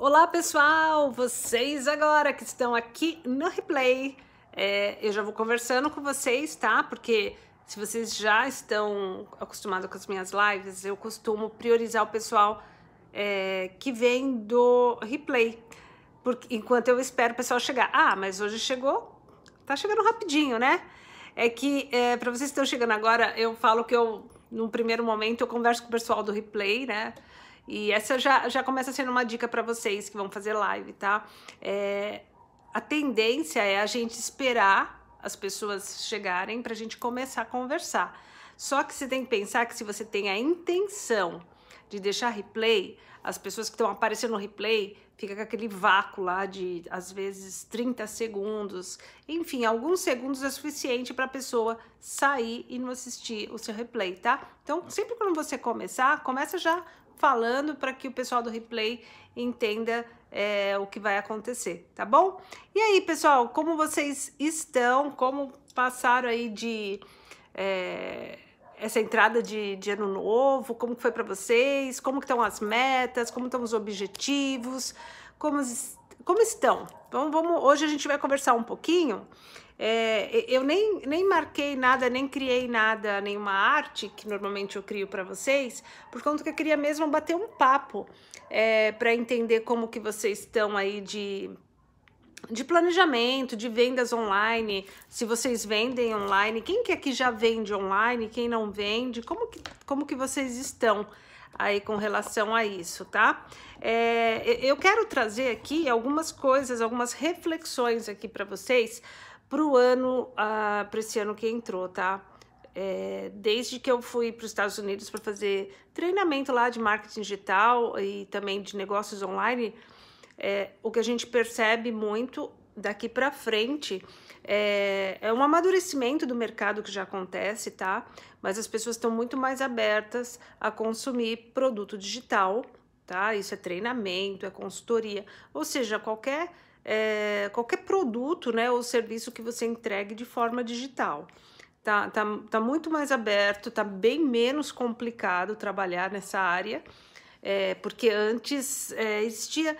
Olá pessoal, vocês agora que estão aqui no replay, é, eu já vou conversando com vocês, tá? Porque se vocês já estão acostumados com as minhas lives, eu costumo priorizar o pessoal é, que vem do replay, porque, enquanto eu espero o pessoal chegar. Ah, mas hoje chegou, tá chegando rapidinho, né? É que é, para vocês que estão chegando agora, eu falo que eu, num primeiro momento, eu converso com o pessoal do replay, né? E essa já, já começa sendo uma dica para vocês que vão fazer live, tá? É, a tendência é a gente esperar as pessoas chegarem para a gente começar a conversar. Só que você tem que pensar que se você tem a intenção de deixar replay, as pessoas que estão aparecendo no replay fica com aquele vácuo lá de às vezes 30 segundos. Enfim, alguns segundos é suficiente para a pessoa sair e não assistir o seu replay, tá? Então, sempre quando você começar, começa já falando para que o pessoal do replay entenda é, o que vai acontecer, tá bom? E aí, pessoal, como vocês estão? Como passaram aí de é, essa entrada de, de, ano novo? Como que foi para vocês? Como que estão as metas? Como estão os objetivos? Como, como estão? Então, vamos, hoje a gente vai conversar um pouquinho é, eu nem, nem marquei nada, nem criei nada, nenhuma arte que normalmente eu crio para vocês, por conta que eu queria mesmo bater um papo é, para entender como que vocês estão aí de de planejamento, de vendas online, se vocês vendem online, quem que aqui já vende online, quem não vende, como que, como que vocês estão aí com relação a isso, tá? É, eu quero trazer aqui algumas coisas, algumas reflexões aqui para vocês para o ano, uh, para esse ano que entrou, tá? É, desde que eu fui para os Estados Unidos para fazer treinamento lá de marketing digital e também de negócios online, é, o que a gente percebe muito daqui para frente é, é, um amadurecimento do mercado que já acontece, tá? Mas as pessoas estão muito mais abertas a consumir produto digital, tá? Isso é treinamento, é consultoria, ou seja, qualquer é, qualquer produto né, ou serviço que você entregue de forma digital. Tá, tá, tá muito mais aberto, tá bem menos complicado trabalhar nessa área, é, porque antes é, existia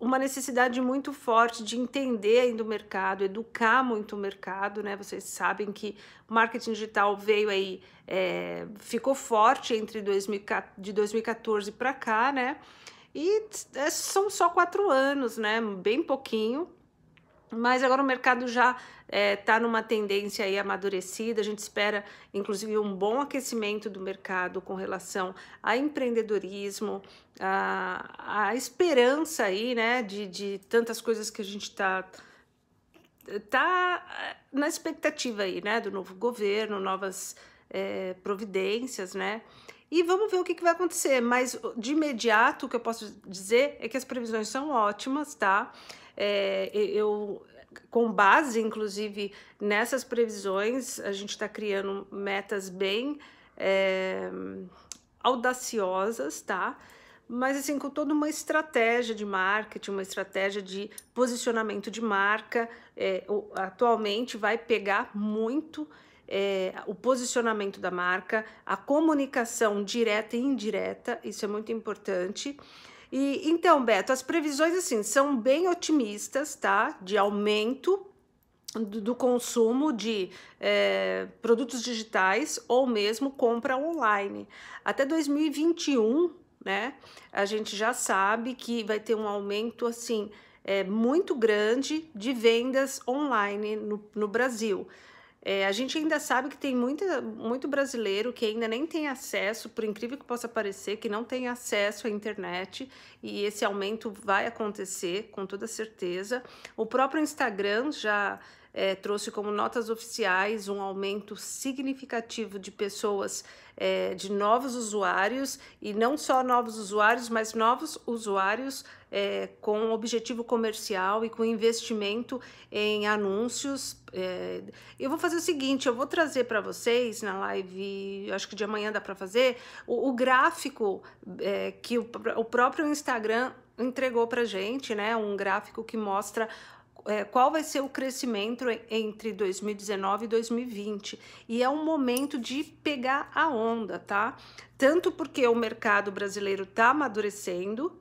uma necessidade muito forte de entender ainda o mercado, educar muito o mercado, né? Vocês sabem que o marketing digital veio aí, é, ficou forte entre 2000, de 2014 para cá, né? E é, são só quatro anos, né? Bem pouquinho. Mas agora o mercado já está é, tá numa tendência aí amadurecida, a gente espera, inclusive, um bom aquecimento do mercado com relação a empreendedorismo, a, a esperança aí, né, de, de tantas coisas que a gente está tá, tá é, na expectativa aí, né, do novo governo, novas é, providências, né, e vamos ver o que, que, vai acontecer. Mas de imediato, o que eu posso dizer é que as previsões são ótimas, tá? É, eu, com base, inclusive, nessas previsões, a gente está criando metas bem é, audaciosas, tá? Mas assim, com toda uma estratégia de marketing, uma estratégia de posicionamento de marca, é, atualmente vai pegar muito é, o posicionamento da marca, a comunicação direta e indireta, isso é muito importante. E então, Beto, as previsões assim são bem otimistas, tá? De aumento do, consumo de é, produtos digitais ou mesmo compra online. Até 2021, né? A gente já sabe que vai ter um aumento assim é, muito grande de vendas online no, no Brasil. É, a gente ainda sabe que tem muita, muito brasileiro que ainda nem tem acesso, por incrível que possa parecer, que não tem acesso à internet e esse aumento vai acontecer com toda certeza. O próprio Instagram já é, trouxe como notas oficiais um aumento significativo de pessoas, é, de novos usuários, e não só novos usuários, mas novos usuários é, com objetivo comercial e com investimento em anúncios. eu vou fazer o seguinte: eu vou trazer para vocês na live, acho que de amanhã dá para fazer, o, o gráfico que o, o próprio Instagram entregou para gente, né? Um gráfico que mostra é, qual vai ser o crescimento entre 2019 e 2020. E é um momento de pegar a onda, tá? Tanto porque o mercado brasileiro está amadurecendo,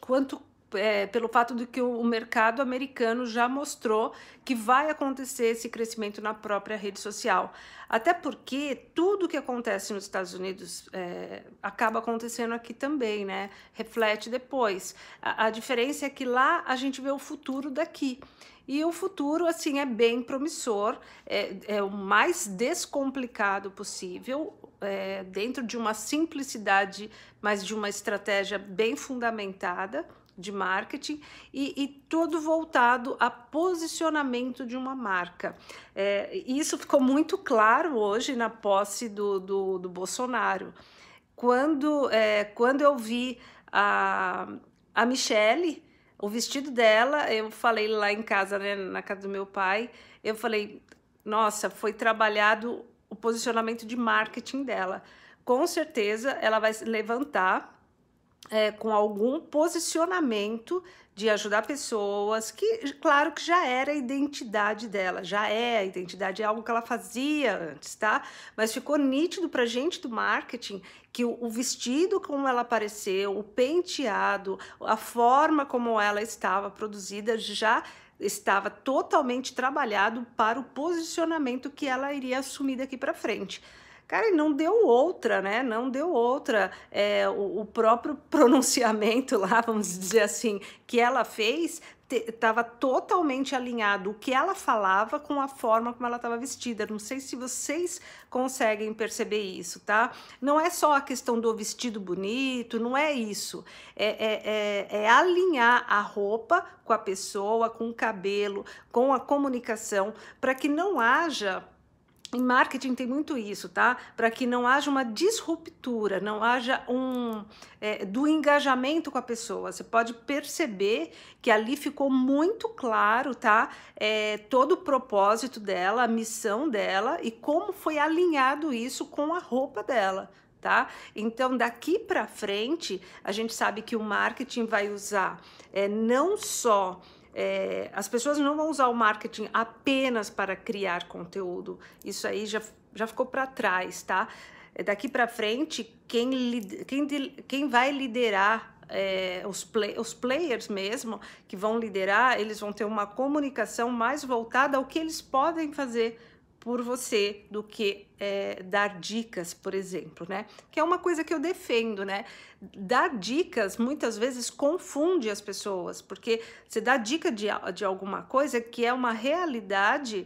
quanto é, pelo fato de que o mercado americano já mostrou que vai acontecer esse crescimento na própria rede social. Até porque tudo que acontece nos Estados Unidos é, acaba acontecendo aqui também, né? Reflete depois. A, a diferença é que lá a gente vê o futuro daqui. E o futuro, assim, é bem promissor, é, é o mais descomplicado possível, é, dentro de uma simplicidade, mas de uma estratégia bem fundamentada de marketing e, e, tudo voltado a posicionamento de uma marca. É, isso ficou muito claro hoje na posse do, do, do Bolsonaro. Quando, é, quando eu vi a, a Michelle, o vestido dela, eu falei lá em casa, né, na casa do meu pai, eu falei, nossa, foi trabalhado o posicionamento de marketing dela. Com certeza ela vai se levantar é, com algum posicionamento de ajudar pessoas, que, claro, que já era a identidade dela, já é a identidade, é algo que ela fazia antes, tá? Mas ficou nítido pra gente do marketing que o, o vestido como ela apareceu, o penteado, a forma como ela estava produzida já estava totalmente trabalhado para o posicionamento que ela iria assumir daqui para frente. Cara, e não deu outra, né? Não deu outra. É, o, o próprio pronunciamento lá, vamos dizer assim, que ela fez estava totalmente alinhado o que ela falava com a forma como ela estava vestida. Não sei se vocês conseguem perceber isso, tá? Não é só a questão do vestido bonito, não é isso. É, é, é, é alinhar a roupa com a pessoa, com o cabelo, com a comunicação, para que não haja em marketing tem muito isso, tá? Para que não haja uma disruptura, não haja um é, do engajamento com a pessoa. Você pode perceber que ali ficou muito claro, tá? É, todo o propósito dela, a missão dela e como foi alinhado isso com a roupa dela. Tá? Então, daqui para frente, a gente sabe que o marketing vai usar é, não só é, as pessoas não vão usar o marketing apenas para criar conteúdo. Isso aí já, já ficou para trás, tá? É, daqui para frente, quem, quem, quem vai liderar é, os, play, os players mesmo que vão liderar, eles vão ter uma comunicação mais voltada ao que eles podem fazer por você do que é, dar dicas, por exemplo, né? Que é uma coisa que eu defendo, né? Dar dicas muitas vezes confunde as pessoas, porque você dá dica de, de alguma coisa que é uma realidade,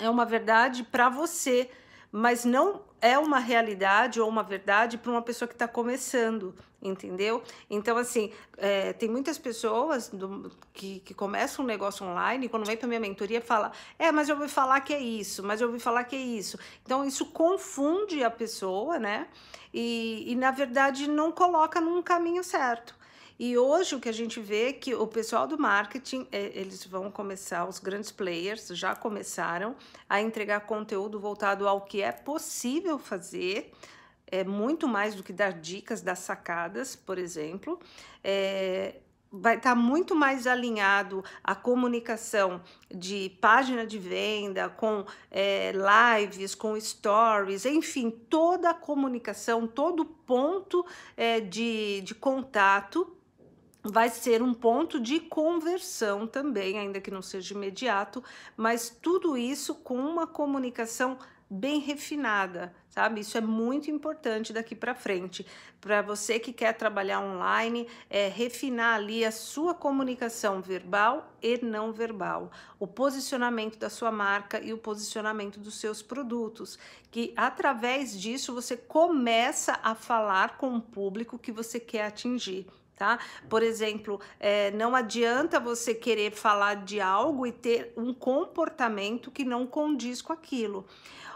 é uma verdade para você, mas não é uma realidade ou uma verdade para uma pessoa que está começando, entendeu? Então, assim, é, tem muitas pessoas do, que, que começam um negócio online e quando vem para minha mentoria fala, é, mas eu ouvi falar que é isso, mas eu ouvi falar que é isso. Então, isso confunde a pessoa, né? E, e na verdade, não coloca num caminho certo. E hoje o que a gente vê é que o pessoal do marketing, é, eles vão começar, os grandes players já começaram a entregar conteúdo voltado ao que é possível fazer, é muito mais do que dar dicas das sacadas, por exemplo. É, vai estar tá muito mais alinhado a comunicação de página de venda, com é, lives, com stories, enfim, toda a comunicação, todo ponto é, de, de contato vai ser um ponto de conversão também, ainda que não seja imediato, mas tudo isso com uma comunicação bem refinada sabe? Isso é muito importante daqui para frente. Para você que quer trabalhar online, é refinar ali a sua comunicação verbal e não verbal, o posicionamento da sua marca e o posicionamento dos seus produtos, que através disso você começa a falar com o público que você quer atingir tá? Por exemplo, é, não adianta você querer falar de algo e ter um comportamento que não condiz com aquilo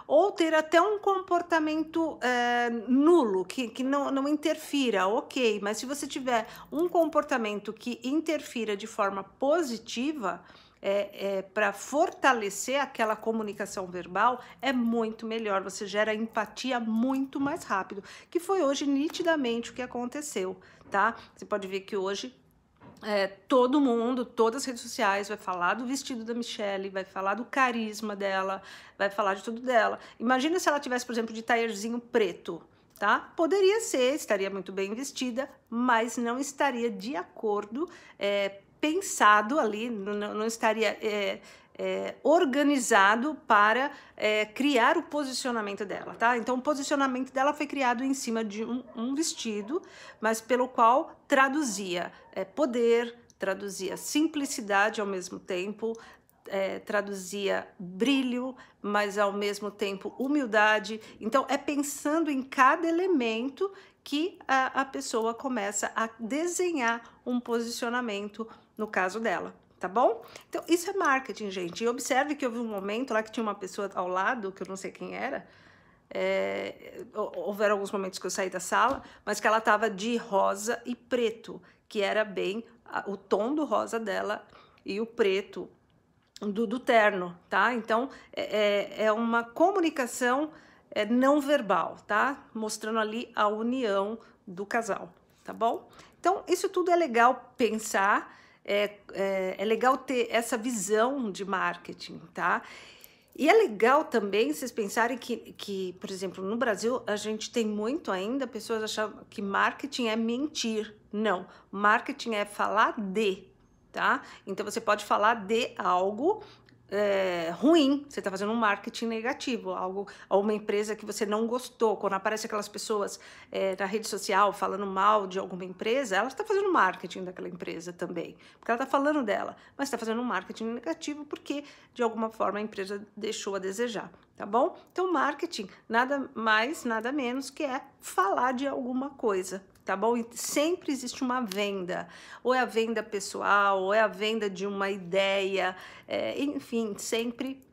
ou ter até um comportamento é, nulo, que, que não, não interfira, ok, mas se você tiver um comportamento que interfira de forma positiva, é, é, para fortalecer aquela comunicação verbal é muito melhor. Você gera empatia muito mais rápido, que foi hoje nitidamente o que aconteceu tá? Você pode ver que hoje é, todo mundo, todas as redes sociais, vai falar do vestido da Michelle, vai falar do carisma dela, vai falar de tudo dela. Imagina se ela tivesse, por exemplo, de taierzinho preto, tá? Poderia ser, estaria muito bem vestida, mas não estaria de acordo, é, pensado ali, não, não estaria. É, é, organizado para é, criar o posicionamento dela, tá? Então, o posicionamento dela foi criado em cima de um, um vestido, mas pelo qual traduzia é, poder, traduzia simplicidade ao mesmo tempo, é, traduzia brilho, mas ao mesmo tempo humildade. Então, é pensando em cada elemento que a, a pessoa começa a desenhar um posicionamento no caso dela tá bom? Então, isso é marketing, gente. E observe que houve um momento lá que tinha uma pessoa ao lado, que eu não sei quem era. É, houveram alguns momentos que eu saí da sala, mas que ela tava de rosa e preto, que era bem o tom do rosa dela e o preto do, do terno, tá? Então, é, é, é uma comunicação é, não verbal, tá? Mostrando ali a união do casal, tá bom? Então, isso tudo é legal pensar é, é, é legal ter essa visão de marketing, tá? E é legal também vocês pensarem que, que, por exemplo, no Brasil a gente tem muito ainda pessoas achando que marketing é mentir. Não, marketing é falar de, tá? Então você pode falar de algo é, ruim, você está fazendo um marketing negativo, algo a uma empresa que você não gostou. Quando aparece aquelas pessoas é, na rede social falando mal de alguma empresa, ela está fazendo marketing daquela empresa também, porque ela está falando dela, mas está fazendo um marketing negativo porque de alguma forma a empresa deixou a desejar, tá bom? Então, marketing nada mais, nada menos que é falar de alguma coisa tá bom? E sempre existe uma venda, ou é a venda pessoal, ou é a venda de uma ideia, é, enfim, sempre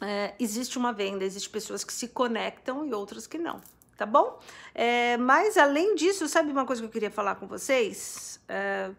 é, existe uma venda, existe pessoas que se conectam e outras que não, tá bom? É, mas além disso, sabe uma coisa que eu queria falar com vocês? É,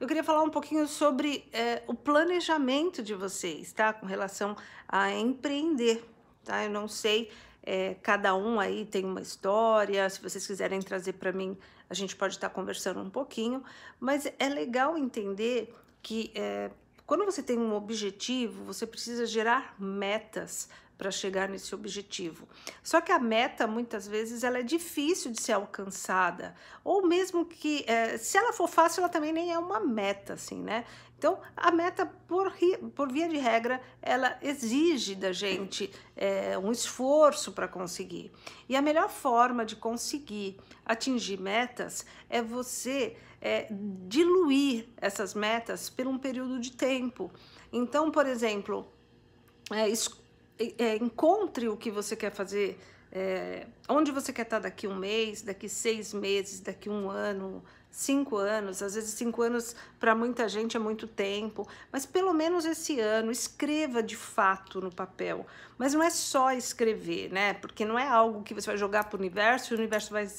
eu queria falar um pouquinho sobre é, o planejamento de vocês, tá? Com relação a empreender, tá? Eu não sei é, cada um aí tem uma história. Se vocês quiserem trazer para mim a gente pode estar conversando um pouquinho, mas é legal entender que é, quando você tem um objetivo, você precisa gerar metas para chegar nesse objetivo. Só que a meta, muitas vezes, ela é difícil de ser alcançada, ou mesmo que, é, se ela for fácil, ela também nem é uma meta, assim, né? Então, a meta, por, por via de regra, ela exige da gente é, um esforço para conseguir. E a melhor forma de conseguir atingir metas é você é, diluir essas metas por um período de tempo. Então, por exemplo, é, encontre o que você quer fazer, onde você quer estar daqui um mês, daqui seis meses, daqui um ano Cinco anos, às vezes cinco anos para muita gente é muito tempo, mas pelo menos esse ano, escreva de fato no papel. Mas não é só escrever, né? Porque não é algo que você vai jogar para o universo e o universo vai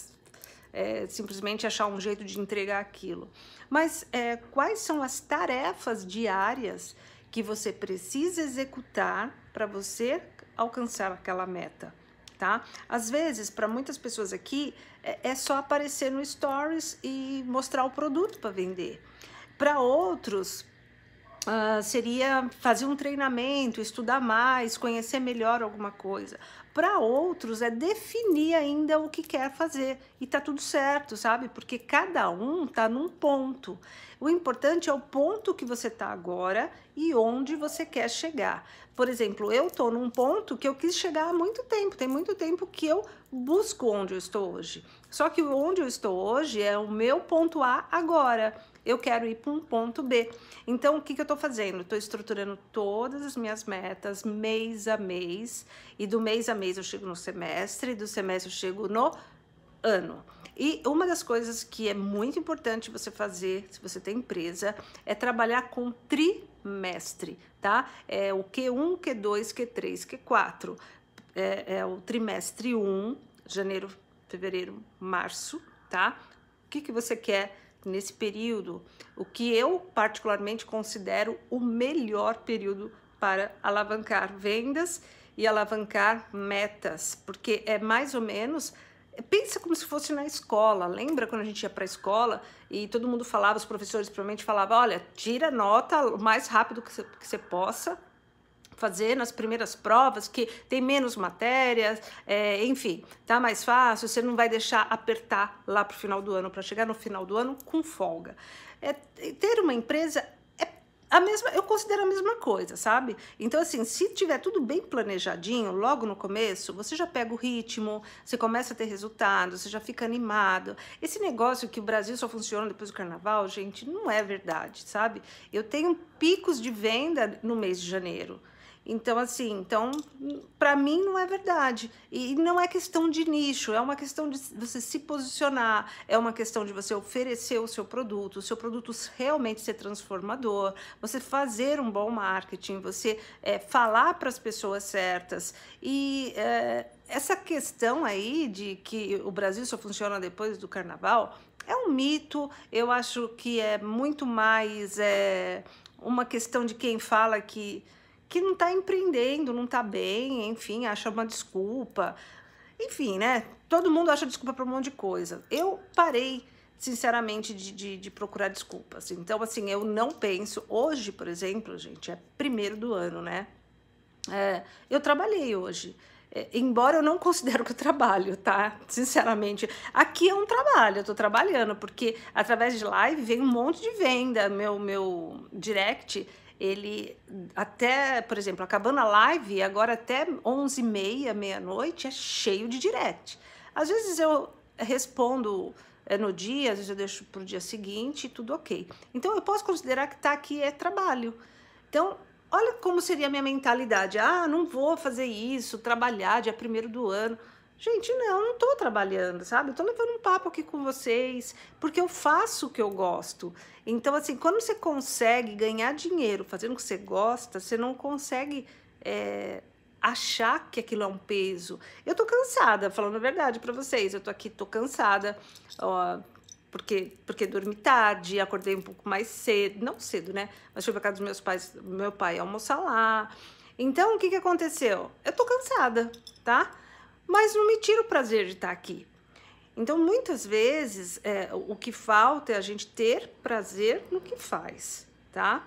é, simplesmente achar um jeito de entregar aquilo. Mas é, quais são as tarefas diárias que você precisa executar para você alcançar aquela meta? tá? Às vezes, para muitas pessoas aqui, é, é só aparecer no Stories e mostrar o produto para vender. Para outros, Uh, seria fazer um treinamento, estudar mais, conhecer melhor alguma coisa. Para outros é definir ainda o que quer fazer e tá tudo certo, sabe? Porque cada um tá num ponto. O importante é o ponto que você tá agora e onde você quer chegar. Por exemplo, eu tô num ponto que eu quis chegar há muito tempo, tem muito tempo que eu busco onde eu estou hoje. Só que onde eu estou hoje é o meu ponto A agora eu quero ir para um ponto B. Então, o que, que eu estou fazendo? Estou estruturando todas as minhas metas mês a mês, e do mês a mês eu chego no semestre, do semestre eu chego no ano. E uma das coisas que é muito importante você fazer, se você tem empresa, é trabalhar com trimestre, tá? É o Q1, Q2, Q3, Q4. É, é o trimestre 1, janeiro, fevereiro, março, tá? O que, que você quer nesse período, o que eu particularmente considero o melhor período para alavancar vendas e alavancar metas, porque é mais ou menos pensa como se fosse na escola. Lembra quando a gente ia para a escola e todo mundo falava, os professores provavelmente falavam: olha, tira nota o mais rápido que você, que você possa, fazer nas primeiras provas, que tem menos matérias, é, enfim, tá mais fácil, você não vai deixar apertar lá para o final do ano, para chegar no final do ano com folga. É, ter uma empresa é a mesma, eu considero a mesma coisa, sabe? Então, assim, se tiver tudo bem planejadinho, logo no começo, você já pega o ritmo, você começa a ter resultado, você já fica animado. Esse negócio que o Brasil só funciona depois do carnaval, gente, não é verdade, sabe? Eu tenho picos de venda no mês de janeiro. Então, assim, então, para mim não é verdade. E não é questão de nicho, é uma questão de você se posicionar, é uma questão de você oferecer o seu produto, o seu produto realmente ser transformador, você fazer um bom marketing, você é, falar para as pessoas certas. E é, essa questão aí de que o Brasil só funciona depois do carnaval é um mito, eu acho que é muito mais é, uma questão de quem fala que que não está empreendendo, não está bem, enfim, acha uma desculpa. Enfim, né? Todo mundo acha desculpa para um monte de coisa. Eu parei, sinceramente, de, de, de, procurar desculpas. Então, assim, eu não penso. Hoje, por exemplo, gente, é primeiro do ano, né? É, eu trabalhei hoje. É, embora eu não considero que eu trabalho, tá? Sinceramente, aqui é um trabalho, eu tô trabalhando, porque através de live vem um monte de venda, meu, meu direct ele até, por exemplo, acabando a live, agora até 11 e meia, meia-noite, é cheio de direct. Às vezes eu respondo é, no dia, às vezes eu deixo para o dia seguinte, tudo ok. Então eu posso considerar que tá aqui é trabalho. Então, olha como seria a minha mentalidade. Ah, não vou fazer isso, trabalhar dia primeiro do ano. Gente, não, eu não tô trabalhando, sabe? Eu tô levando um papo aqui com vocês, porque eu faço o que eu gosto. Então, assim, quando você consegue ganhar dinheiro fazendo o que você gosta, você não consegue é, achar que aquilo é um peso. Eu tô cansada, falando a verdade para vocês, eu tô aqui, tô cansada, ó, porque, porque dormi tarde, acordei um pouco mais cedo, não cedo, né? Mas fui pra casa dos meus pais, meu pai almoçar lá. Então, o que que aconteceu? Eu tô cansada, Tá? mas não me tira o prazer de estar aqui. Então, muitas vezes, é, o que falta é a gente ter prazer no que faz, tá?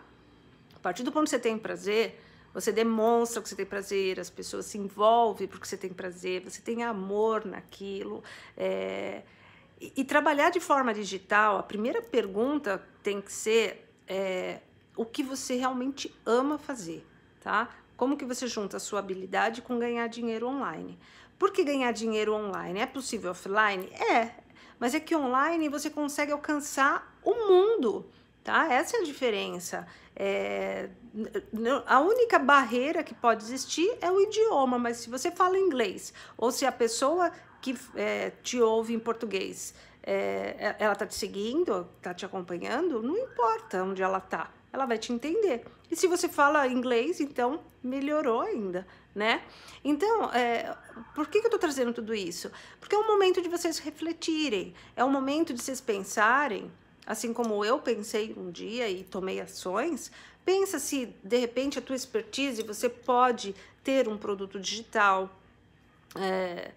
A partir do ponto que você tem prazer, você demonstra que você tem prazer, as pessoas se envolvem porque você tem prazer, você tem amor naquilo. É... E, e, trabalhar de forma digital, a primeira pergunta tem que ser é, o que você realmente ama fazer, tá? Como que você junta a sua habilidade com ganhar dinheiro online? Por que ganhar dinheiro online? É possível offline? É, mas é que online você consegue alcançar o mundo, tá? Essa é a diferença. É, a única barreira que pode existir é o idioma, mas se você fala inglês ou se a pessoa que é, te ouve em português é, é ela tá te seguindo, tá te acompanhando, não importa onde ela tá, ela vai te entender. E se você fala inglês, então melhorou ainda né? Então, é, por que, que eu estou trazendo tudo isso? Porque é um momento de vocês refletirem, é um momento de vocês pensarem, assim como eu pensei um dia e tomei ações, pensa se de repente a tua expertise você pode ter um produto digital. É,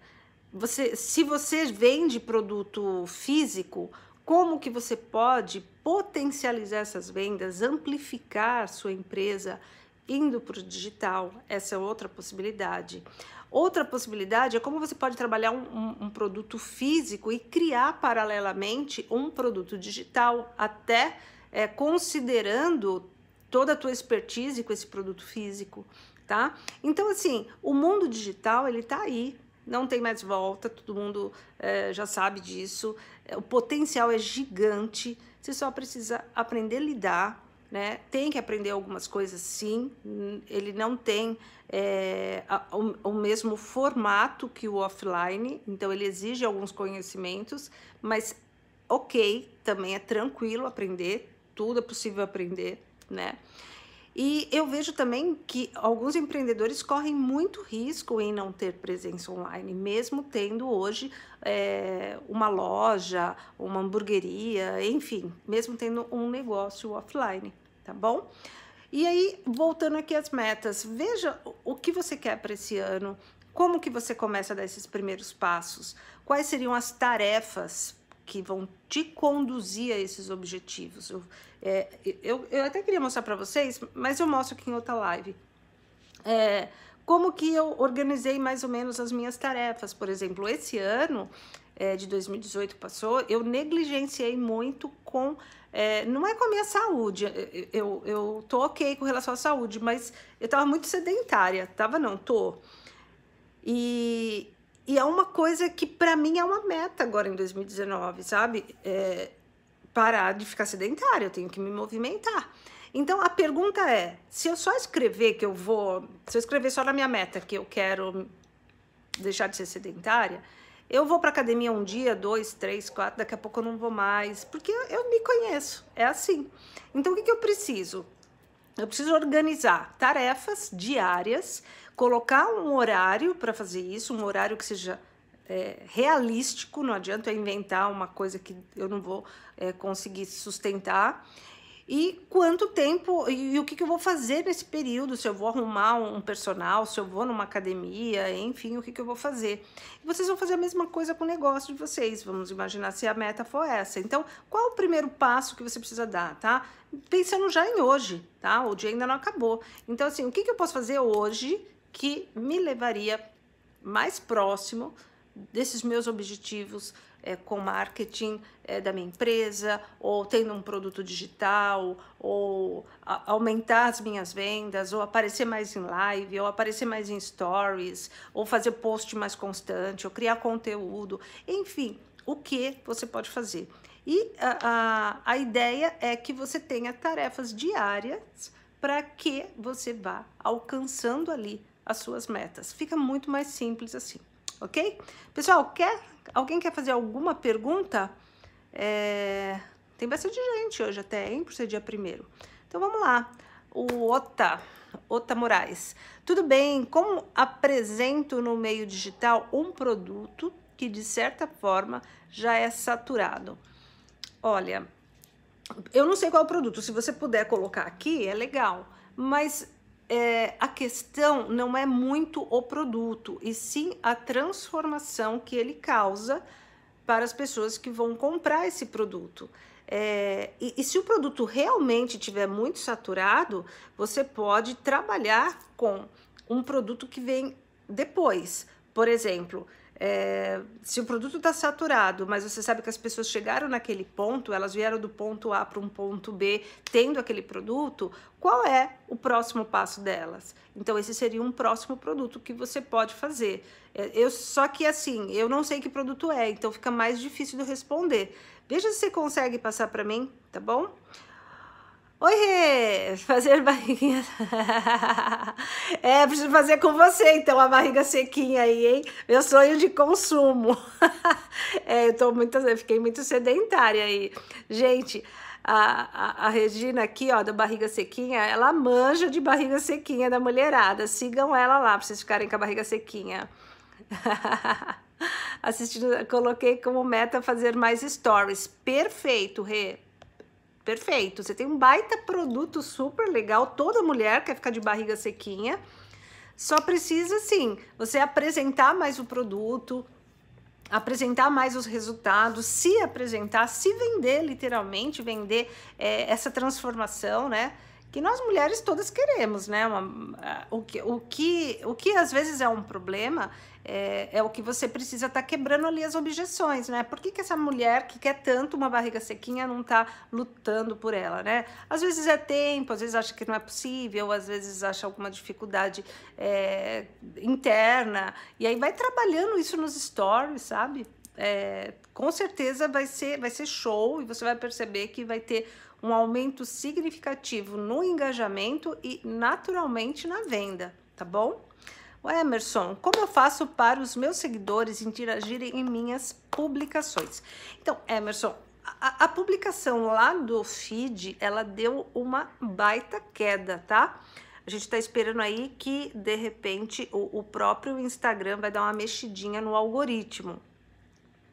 você, se você vende produto físico, como que você pode potencializar essas vendas, amplificar sua empresa indo para o digital, essa é outra possibilidade. Outra possibilidade é como você pode trabalhar um, um, um, produto físico e criar paralelamente um produto digital, até é, considerando toda a tua expertise com esse produto físico, tá? Então, assim, o mundo digital, ele tá aí, não tem mais volta, todo mundo é, já sabe disso, é, o potencial é gigante, você só precisa aprender a lidar né? Tem que aprender algumas coisas, sim. Ele não tem é, o, o, mesmo formato que o offline, então ele exige alguns conhecimentos, mas ok, também é tranquilo aprender, tudo é possível aprender, né? E eu vejo também que alguns empreendedores correm muito risco em não ter presença online, mesmo tendo hoje é, uma loja, uma hamburgueria, enfim, mesmo tendo um negócio offline, tá bom? E aí, voltando aqui às metas, veja o que você quer para esse ano, como que você começa a dar esses primeiros passos, quais seriam as tarefas que vão te conduzir a esses objetivos. Eu, é, eu, eu até queria mostrar para vocês, mas eu mostro aqui em outra live. É, como que eu organizei mais ou menos as minhas tarefas. Por exemplo, esse ano é, de 2018 passou, eu negligenciei muito com. É, não é com a minha saúde, eu, eu tô ok com relação à saúde, mas eu tava muito sedentária, tava não, tô. E, e é uma coisa que para mim é uma meta agora em 2019, sabe? É parar de ficar sedentária, eu tenho que me movimentar. Então a pergunta é: se eu só escrever que eu vou, se eu escrever só na minha meta que eu quero deixar de ser sedentária, eu vou para academia um dia, dois, três, quatro, daqui a pouco eu não vou mais, porque eu, eu me conheço, é assim. Então o que, que eu preciso? Eu preciso organizar tarefas diárias colocar um horário para fazer isso, um horário que seja é, realístico, não adianta eu inventar uma coisa que eu não vou é, conseguir sustentar. E quanto tempo e, e o que, que, eu vou fazer nesse período? Se eu vou arrumar um personal, se eu vou numa academia, enfim, o que, que eu vou fazer? E vocês vão fazer a mesma coisa com o negócio de vocês. Vamos imaginar se a meta for essa. Então, qual o primeiro passo que você precisa dar, tá? Pensando já em hoje, tá? O dia ainda não acabou. Então, assim, o que, que eu posso fazer hoje que me levaria mais próximo desses meus objetivos é, com marketing é, da minha empresa, ou tendo um produto digital, ou aumentar as minhas vendas, ou aparecer mais em live, ou aparecer mais em stories, ou fazer post mais constante, ou criar conteúdo, enfim, o que você pode fazer. E a, a, a ideia é que você tenha tarefas diárias para que você vá alcançando ali as suas metas. Fica muito mais simples assim, ok? Pessoal, quer? Alguém quer fazer alguma pergunta? É... Tem bastante gente hoje até, hein? Por ser dia primeiro. Então vamos lá. O Ota, Ota Moraes. Tudo bem, como apresento no meio digital um produto que de certa forma já é saturado? Olha, eu não sei qual é o produto, se você puder colocar aqui é legal, mas é, a questão não é muito o produto, e sim a transformação que ele causa para as pessoas que vão comprar esse produto. É, e, e, se o produto realmente tiver muito saturado, você pode trabalhar com um produto que vem depois. Por exemplo, é, se o produto está saturado, mas você sabe que as pessoas chegaram naquele ponto, elas vieram do ponto A para um ponto B tendo aquele produto, qual é o próximo passo delas? Então, esse seria um próximo produto que você pode fazer. É, eu Só que assim, eu não sei que produto é, então fica mais difícil de responder. Veja se você consegue passar para mim, tá bom? Oi Rê! Fazer barriguinha. é, preciso fazer com você, então, a barriga sequinha aí, hein? Meu sonho de consumo. é, eu tô muito, eu fiquei muito sedentária aí. Gente, a, a, a, Regina aqui, ó, da barriga sequinha, ela manja de barriga sequinha da mulherada. Sigam ela lá pra vocês ficarem com a barriga sequinha. Assistindo, coloquei como meta fazer mais stories. Perfeito, Rê. Perfeito. Você tem um baita produto super legal. Toda mulher quer ficar de barriga sequinha. Só precisa, assim, você apresentar mais o produto, apresentar mais os resultados, se apresentar, se vender, literalmente, vender é, essa transformação, né? que nós mulheres todas queremos, né? Uma, o, que, o, que, o que às vezes é um problema é, é o que você precisa estar tá quebrando ali as objeções, né? Por que, que essa mulher que quer tanto uma barriga sequinha não está lutando por ela, né? Às vezes é tempo, às vezes acha que não é possível, às vezes acha alguma dificuldade é, interna, e aí vai trabalhando isso nos stories, sabe? É, com certeza vai ser, vai ser show e você vai perceber que vai ter um aumento significativo no engajamento e naturalmente na venda, tá bom? O Emerson, como eu faço para os meus seguidores interagirem em minhas publicações? Então, Emerson, a, a publicação lá do feed, ela deu uma baita queda, tá? A gente está esperando aí que, de repente, o, o próprio Instagram vai dar uma mexidinha no algoritmo.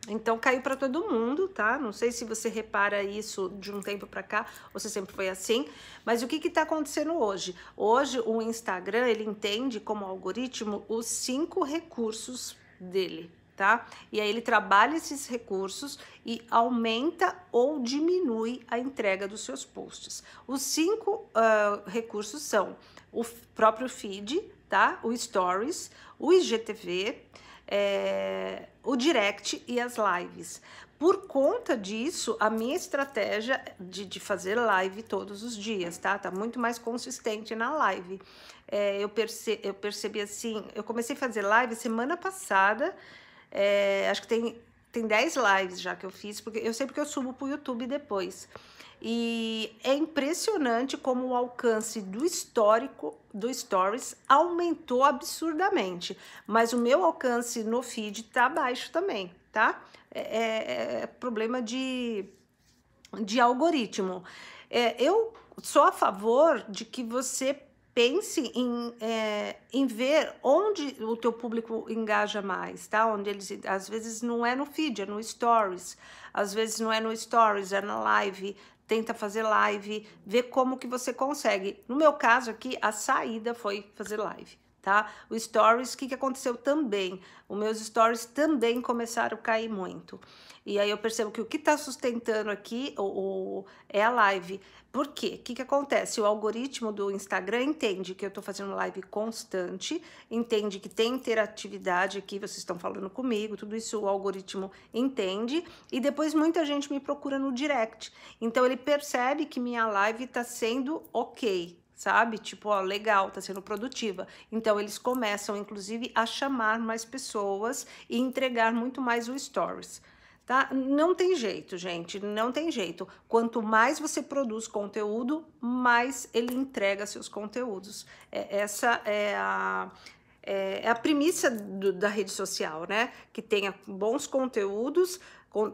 Então caiu para todo mundo, tá? Não sei se você repara isso de um tempo para cá, Você sempre foi assim, mas o que que tá acontecendo hoje? Hoje o Instagram, ele entende como algoritmo os cinco recursos dele, tá? E aí ele trabalha esses recursos e aumenta ou diminui a entrega dos seus posts. Os cinco uh, recursos são o próprio feed, tá? O Stories, o IGTV, é, o direct e as lives. Por conta disso, a minha estratégia de, de, fazer live todos os dias, tá? Tá muito mais consistente na live. É, eu, perce, eu percebi assim, eu comecei a fazer live semana passada, é, acho que tem, tem 10 lives já que eu fiz, porque eu sei porque eu subo pro YouTube depois. E é impressionante como o alcance do histórico do Stories aumentou absurdamente, mas o meu alcance no feed tá baixo também, tá? É, é, é problema de, de algoritmo. É, eu sou a favor de que você pense em, é, em ver onde o teu público engaja mais, tá? Onde eles, às vezes não é no feed, é no stories, às vezes não é no stories, é na live, tenta fazer live, vê como que você consegue. No meu caso aqui, a saída foi fazer live. Tá? O stories, o que, que aconteceu também? Os meus stories também começaram a cair muito. E aí eu percebo que o que está sustentando aqui o, o, é a live. Por quê? O que, que acontece? O algoritmo do Instagram entende que eu estou fazendo live constante, entende que tem interatividade aqui, vocês estão falando comigo, tudo isso o algoritmo entende. E depois muita gente me procura no direct. Então ele percebe que minha live está sendo ok, sabe? Tipo, ó, legal, tá sendo produtiva. Então eles começam, inclusive, a chamar mais pessoas e entregar muito mais o stories tá? Não tem jeito, gente, não tem jeito. Quanto mais você produz conteúdo, mais ele entrega seus conteúdos. É, essa é a, é, é a premissa do, da rede social, né? Que tenha bons conteúdos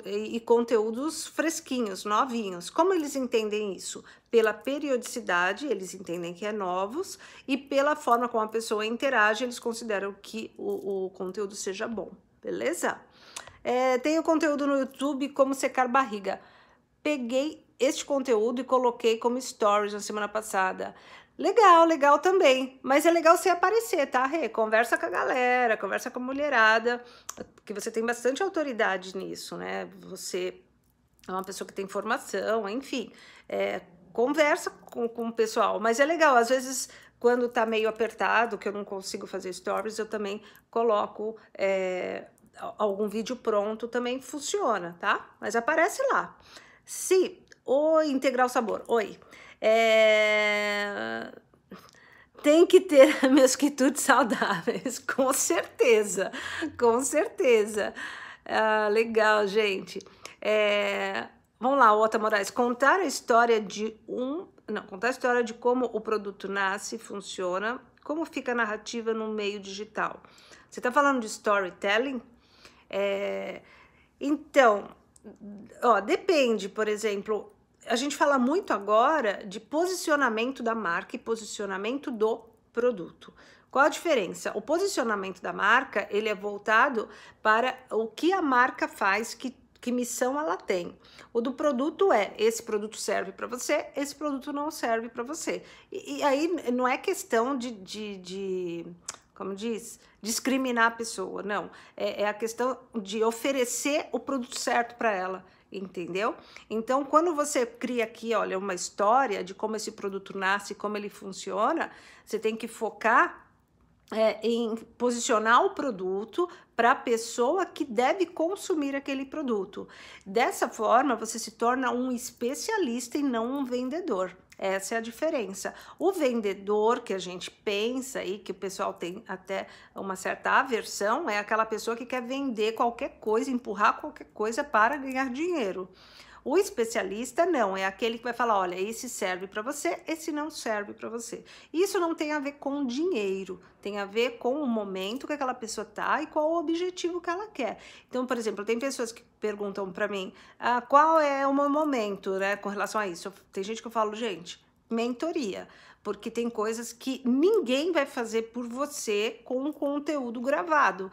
e conteúdos fresquinhos, novinhos. Como eles entendem isso? Pela periodicidade, eles entendem que é novos, e pela forma como a pessoa interage, eles consideram que o, o conteúdo seja bom, beleza? É, tenho conteúdo no YouTube como secar barriga. Peguei este conteúdo e coloquei como stories na semana passada. Legal, legal também. Mas é legal você aparecer, tá, Rê? Conversa com a galera, conversa com a mulherada, que você tem bastante autoridade nisso, né? Você é uma pessoa que tem formação, enfim. É, conversa com, com o pessoal. Mas é legal, às vezes quando tá meio apertado, que eu não consigo fazer stories, eu também coloco é, algum vídeo pronto também funciona, tá? Mas aparece lá. Se o integral sabor, oi, é... tem que ter mesquitudes saudáveis, com certeza, com certeza. Ah, legal, gente. É... Vamos lá, Ota Moraes, contar a história de um, não, contar a história de como o produto nasce, funciona, como fica a narrativa no meio digital. Você está falando de storytelling? É, então, ó, depende, por exemplo, a gente fala muito agora de posicionamento da marca e posicionamento do produto. Qual a diferença? O posicionamento da marca, ele é voltado para o que a marca faz, que, que missão ela tem. O do produto é, esse produto serve para você, esse produto não serve para você. E, e, aí não é questão de, de, de como diz, discriminar a pessoa, não. É, é a questão de oferecer o produto certo para ela, entendeu? Então, quando você cria aqui, olha, uma história de como esse produto nasce, como ele funciona, você tem que focar é, em posicionar o produto para a pessoa que deve consumir aquele produto. Dessa forma, você se torna um especialista e não um vendedor. Essa é a diferença. O vendedor que a gente pensa e que o pessoal tem até uma certa aversão, é aquela pessoa que quer vender qualquer coisa, empurrar qualquer coisa para ganhar dinheiro. O especialista não, é aquele que vai falar: olha, esse serve para você, esse não serve para você. Isso não tem a ver com dinheiro, tem a ver com o momento que aquela pessoa tá e qual o objetivo que ela quer. Então, por exemplo, tem pessoas que perguntam para mim ah, qual é o meu momento, né, com relação a isso. Tem gente que eu falo, gente, mentoria, porque tem coisas que ninguém vai fazer por você com o conteúdo gravado.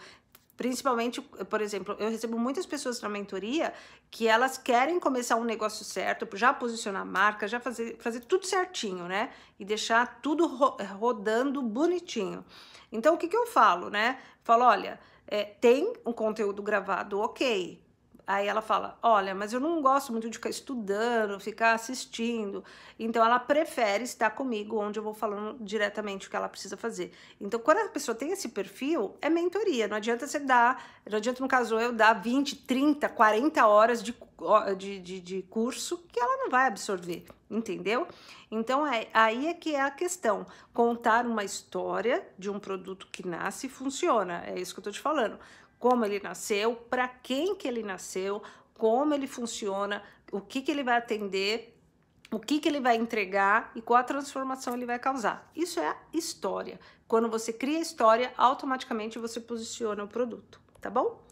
Principalmente, por exemplo, eu recebo muitas pessoas na mentoria que elas querem começar um negócio certo, já posicionar a marca, já fazer, fazer tudo certinho, né? E deixar tudo ro eh, rodando bonitinho. Então, o que, que eu falo, né? Falo, olha, é, tem um conteúdo gravado ok, Aí ela fala: Olha, mas eu não gosto muito de ficar estudando, ficar assistindo. Então ela prefere estar comigo, onde eu vou falando diretamente o que ela precisa fazer. Então, quando a pessoa tem esse perfil, é mentoria. Não adianta você dar, não adianta, no caso eu, dar 20, 30, 40 horas de, de, de, de curso que ela não vai absorver, entendeu? Então, é, aí é que é a questão: contar uma história de um produto que nasce e funciona. É isso que eu tô te falando como ele nasceu, para quem que ele nasceu, como ele funciona, o que, que ele vai atender, o que, que ele vai entregar e qual a transformação ele vai causar. Isso é a história. Quando você cria a história, automaticamente você posiciona o produto, tá bom?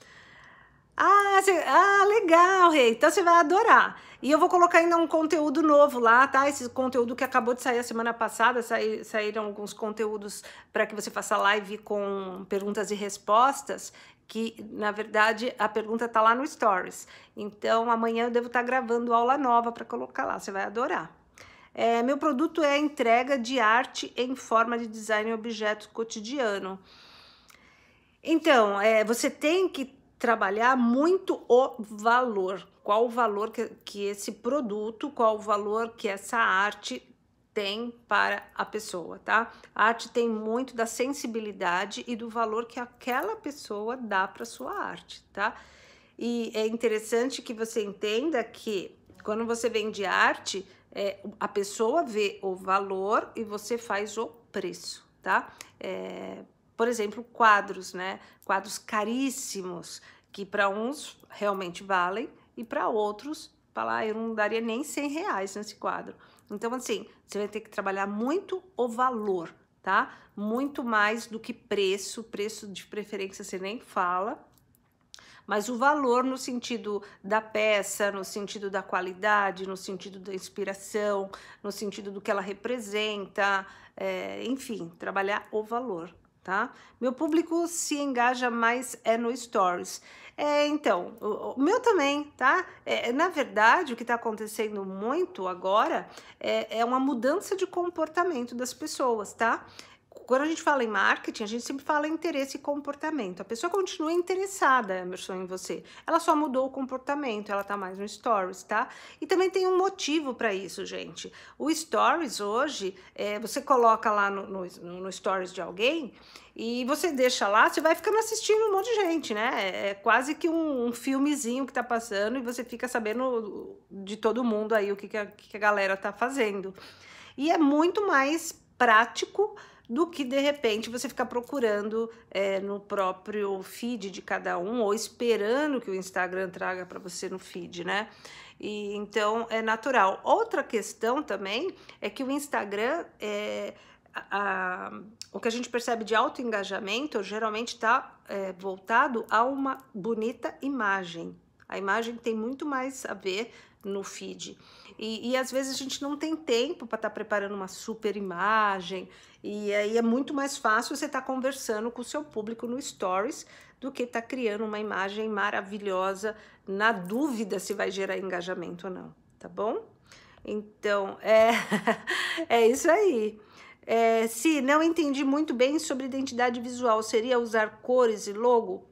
Ah, ah, legal, Rei. Então você vai adorar. E eu vou colocar ainda um conteúdo novo lá, tá? Esse conteúdo que acabou de sair a semana passada, saí, saíram alguns conteúdos para que você faça live com perguntas e respostas que na verdade a pergunta tá lá no Stories. Então amanhã eu devo estar tá gravando aula nova para colocar lá, você vai adorar. É, meu produto é a entrega de arte em forma de design e objeto cotidiano. Então, é, você tem que trabalhar muito o valor. Qual o valor que, que esse produto, qual o valor que essa arte tem para a pessoa, tá? A arte tem muito da sensibilidade e do valor que aquela pessoa dá para sua arte, tá? E é interessante que você entenda que quando você vende arte, é, a pessoa vê o valor e você faz o preço, tá? É, por exemplo, quadros, né? Quadros caríssimos que para uns realmente valem e para outros, falar, ah, eu não daria nem 100 reais nesse quadro então, assim, você vai ter que trabalhar muito o valor, tá? Muito mais do que preço, preço de preferência você nem fala, mas o valor no sentido da peça, no sentido da qualidade, no sentido da inspiração, no sentido do que ela representa, é, enfim, trabalhar o valor tá? Meu público se engaja mais é no Stories. É, então, o, meu também, tá? É, na verdade, o que está acontecendo muito agora é, é uma mudança de comportamento das pessoas, tá? quando a gente fala em marketing, a gente sempre fala em interesse e comportamento. A pessoa continua interessada, Emerson, é em você. Ela só mudou o comportamento, ela tá mais no Stories, tá? E também tem um motivo para isso, gente. O Stories hoje, é, você coloca lá no, no, no Stories de alguém e você deixa lá, você vai ficando assistindo um monte de gente, né? É, é quase que um, um filmezinho que tá passando e você fica sabendo de todo mundo aí o que, que, a, que a galera tá fazendo. E é muito mais prático do que de repente você ficar procurando é, no próprio feed de cada um ou esperando que o Instagram traga para você no feed, né? E então é natural. Outra questão também é que o Instagram é, a, a, o que a gente percebe de alto engajamento geralmente está é, voltado a uma bonita imagem. A imagem tem muito mais a ver no feed. E, e às vezes a gente não tem tempo para estar tá preparando uma super imagem. E aí é muito mais fácil você estar tá conversando com o seu público no Stories do que estar tá criando uma imagem maravilhosa na dúvida se vai gerar engajamento ou não, tá bom? Então, é, é isso aí. É, se não entendi muito bem sobre identidade visual, seria usar cores e logo?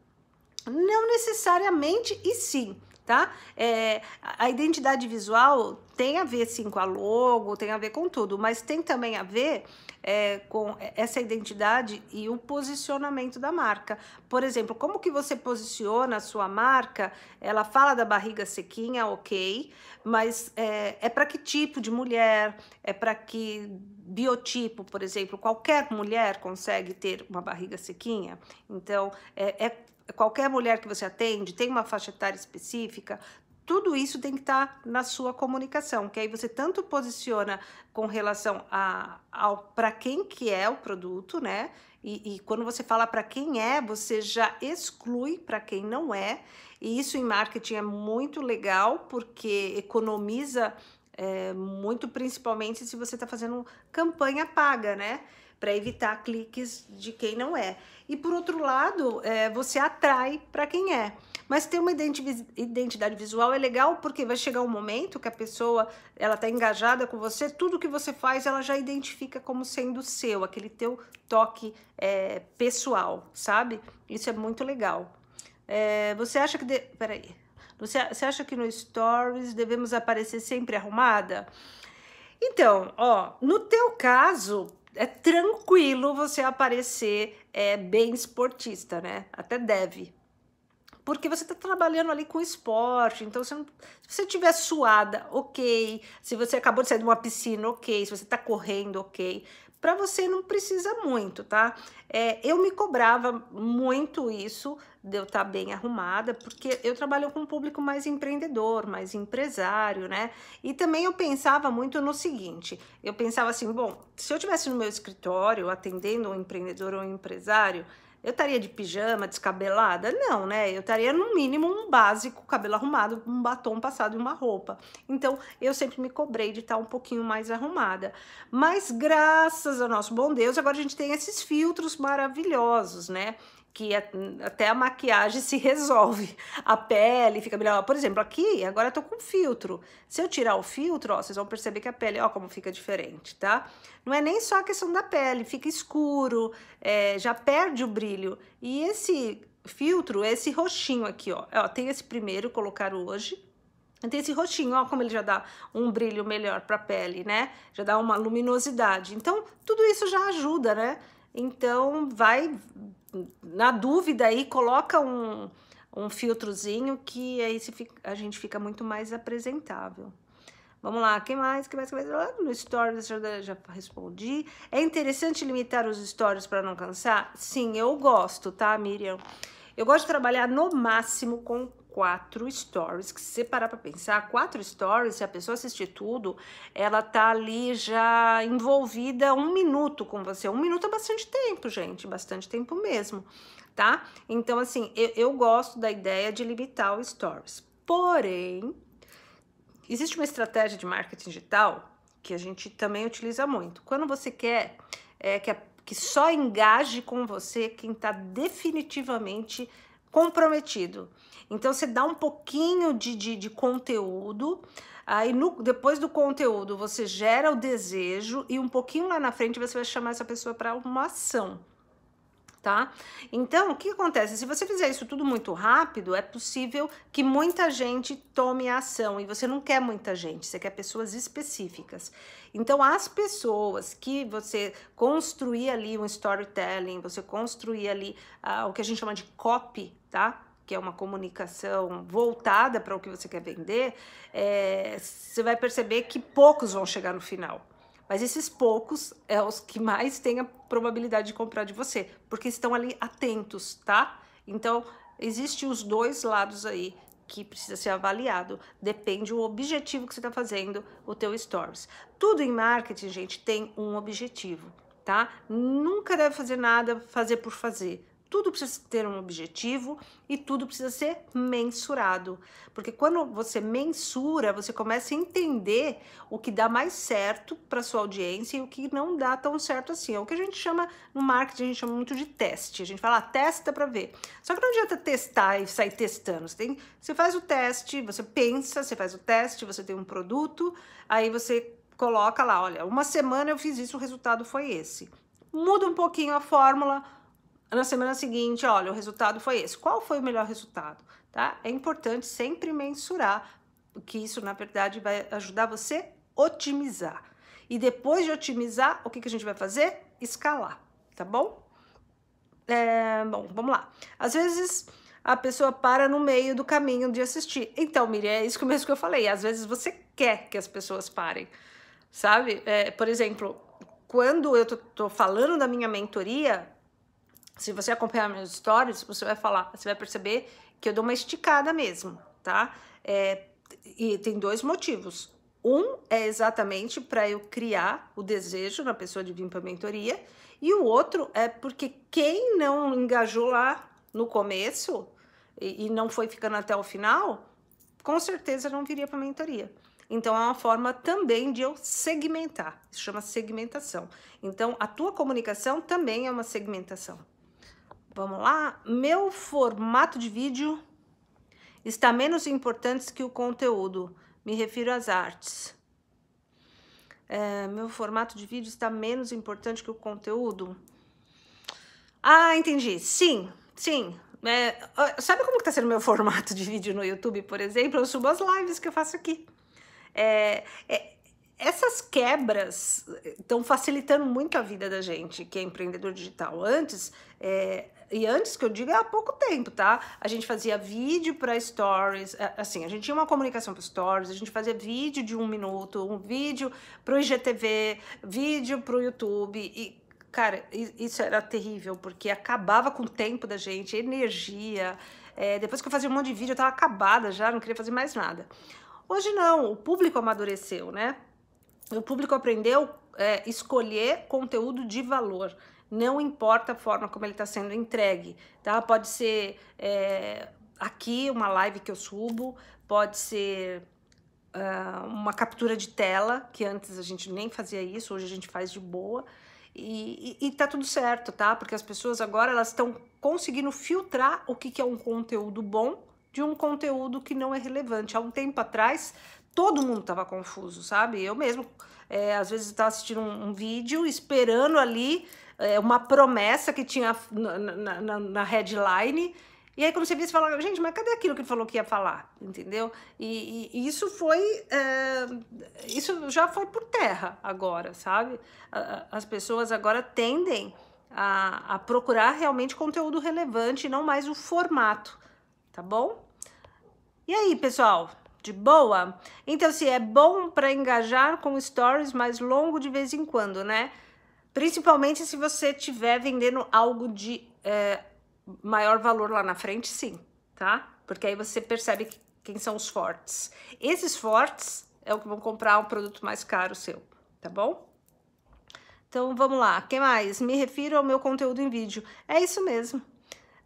Não necessariamente, e sim tá? É, a identidade visual tem a ver sim com a logo, tem a ver com tudo, mas tem também a ver é, com essa identidade e o posicionamento da marca. Por exemplo, como que você posiciona a sua marca? Ela fala da barriga sequinha, ok, mas é, é para que tipo de mulher? É para que biotipo, por exemplo? Qualquer mulher consegue ter uma barriga sequinha? Então, é, é qualquer mulher que você atende tem uma faixa etária específica, tudo isso tem que estar tá na sua comunicação, que aí você tanto posiciona com relação a, ao para quem que é o produto, né? E, e quando você fala para quem é, você já exclui para quem não é. E isso em marketing é muito legal porque economiza é, muito, principalmente se você está fazendo campanha paga, né? para evitar cliques de quem não é. E por outro lado, é, você atrai para quem é. Mas ter uma identidade visual é legal porque vai chegar um momento que a pessoa ela está engajada com você, tudo que você faz ela já identifica como sendo seu, aquele teu toque é, pessoal, sabe? Isso é muito legal. É, você acha que. De... Peraí. Você, você acha que no Stories devemos aparecer sempre arrumada? Então, ó, no teu caso, é tranquilo você aparecer é, bem esportista, né? Até deve. Porque você tá trabalhando ali com esporte, então você não, se você tiver suada, ok. Se você acabou de sair de uma piscina, ok. Se você tá correndo, ok para você não precisa muito, tá? É, eu me cobrava muito isso de eu estar tá bem arrumada, porque eu trabalho com um público mais empreendedor, mais empresário, né? E também eu pensava muito no seguinte: eu pensava assim, bom, se eu tivesse no meu escritório atendendo um empreendedor ou um empresário, eu estaria de pijama, descabelada? Não, né? Eu estaria no mínimo um básico, cabelo arrumado, um batom passado e uma roupa. Então, eu sempre me cobrei de estar um pouquinho mais arrumada. Mas graças ao nosso bom Deus, agora a gente tem esses filtros maravilhosos, né? que é, até a maquiagem se resolve, a pele fica melhor. Por exemplo, aqui agora eu tô com filtro. Se eu tirar o filtro, ó, vocês vão perceber que a pele, ó, como fica diferente, tá? Não é nem só a questão da pele, fica escuro, é, já perde o brilho. E esse filtro, esse roxinho aqui, ó, é, ó tem esse primeiro colocar hoje, tem esse roxinho, ó, como ele já dá um brilho melhor para a pele, né? Já dá uma luminosidade. Então, tudo isso já ajuda, né? Então, vai na dúvida aí, coloca um, um filtrozinho que aí fica, a gente fica muito mais apresentável. Vamos lá, quem mais? Quem mais? Quem mais? No stories já, já respondi. É interessante limitar os stories para não cansar? Sim, eu gosto, tá, Miriam? Eu gosto de trabalhar no máximo com quatro stories, que se você parar pensar, quatro stories, se a pessoa assistir tudo, ela tá ali já envolvida um minuto com você. Um minuto é bastante tempo, gente, bastante tempo mesmo, tá? Então, assim, eu, eu gosto da ideia de limitar o stories. Porém, existe uma estratégia de marketing digital que a gente também utiliza muito. Quando você quer é, que, a, que só engaje com você quem está definitivamente comprometido. Então você dá um pouquinho de, de, de conteúdo, aí no, depois do conteúdo você gera o desejo e um pouquinho lá na frente você vai chamar essa pessoa para uma ação. Tá? Então, o que acontece? Se você fizer isso tudo muito rápido, é possível que muita gente tome ação e você não quer muita gente, você quer pessoas específicas. Então, as pessoas que você construir ali um storytelling, você construir ali uh, o que a gente chama de copy, tá? que é uma comunicação voltada para o que você quer vender, é, você vai perceber que poucos vão chegar no final. Mas esses poucos é os que mais têm a probabilidade de comprar de você, porque estão ali atentos, tá? Então, existe os dois lados aí que precisa ser avaliado, depende do objetivo que você está fazendo o teu stories. Tudo em marketing, gente, tem um objetivo, tá? Nunca deve fazer nada fazer por fazer tudo precisa ter um objetivo e tudo precisa ser mensurado. Porque quando você mensura, você começa a entender o que dá mais certo para sua audiência e o que não dá tão certo assim. É o que a gente chama no marketing, a gente chama muito de teste. A gente fala, ah, testa para ver. Só que não adianta testar e sair testando. Você, tem, você faz o teste, você pensa, você faz o teste, você tem um produto, aí você coloca lá, olha, uma semana eu fiz isso, o resultado foi esse. Muda um pouquinho a fórmula, na semana seguinte, olha, o resultado foi esse. Qual foi o melhor resultado? Tá? É importante sempre mensurar, porque isso, na verdade, vai ajudar você a otimizar. E depois de otimizar, o que, que a gente vai fazer? Escalar, tá bom? É, bom, vamos lá. Às vezes a pessoa para no meio do caminho de assistir. Então, Miriam, é isso mesmo que eu falei. Às vezes você quer que as pessoas parem, sabe? É, por exemplo, quando eu tô, tô falando da minha mentoria, se você acompanhar meus stories, você vai falar, você vai perceber que eu dou uma esticada mesmo, tá? É, e tem dois motivos. Um é exatamente para eu criar o desejo na pessoa de vir para a mentoria, e o outro é porque quem não engajou lá no começo e, e não foi ficando até o final, com certeza não viria para a mentoria. Então, é uma forma também de eu segmentar. Isso chama segmentação. Então, a tua comunicação também é uma segmentação. Vamos lá? Meu formato de vídeo está menos importante que o conteúdo. Me refiro às artes. É, meu formato de vídeo está menos importante que o conteúdo? Ah, entendi. Sim, sim. É, sabe como está sendo meu formato de vídeo no YouTube, por exemplo? Eu subo as lives que eu faço aqui. É, é essas quebras estão eh, facilitando muito a vida da gente que é empreendedor digital. Antes é, e antes que eu diga, é há pouco tempo, tá? A gente fazia vídeo para stories, é, assim, a gente tinha uma comunicação para stories, a gente fazia vídeo de um minuto, um vídeo para o IGTV, vídeo para o YouTube e cara, isso era terrível porque acabava com o tempo da gente, energia. É, depois que eu fazia um monte de vídeo, eu tava acabada já, não queria fazer mais nada. Hoje não, o público amadureceu, né? O público aprendeu é, escolher conteúdo de valor não importa a forma como ele está sendo entregue, tá? Pode ser é, aqui uma live que eu subo, pode ser uh, uma captura de tela, que antes a gente nem fazia isso, hoje a gente faz de boa. E, e, e tá tudo certo, tá? Porque as pessoas agora elas estão conseguindo filtrar o que, que é um conteúdo bom de um conteúdo que não é relevante. Há um tempo atrás, todo mundo estava confuso, sabe? Eu mesmo, é, às vezes, estava assistindo um, um, vídeo, esperando ali é, uma promessa que tinha na, na, na headline. E aí, quando você vê, você fala, gente, mas cadê aquilo que ele falou que ia falar? Entendeu? E, e isso foi. É, isso já foi por terra agora, sabe? As pessoas agora tendem a, a procurar realmente conteúdo relevante e não mais o formato, tá bom? E aí, pessoal? De boa? Então, se é bom para engajar com stories mais longo de vez em quando, né? Principalmente se você estiver vendendo algo de é, maior valor lá na frente, sim, tá? Porque aí você percebe quem são os fortes. Esses fortes é o que vão comprar um produto mais caro seu, tá bom? Então vamos lá, que mais? Me refiro ao meu conteúdo em vídeo. É isso mesmo.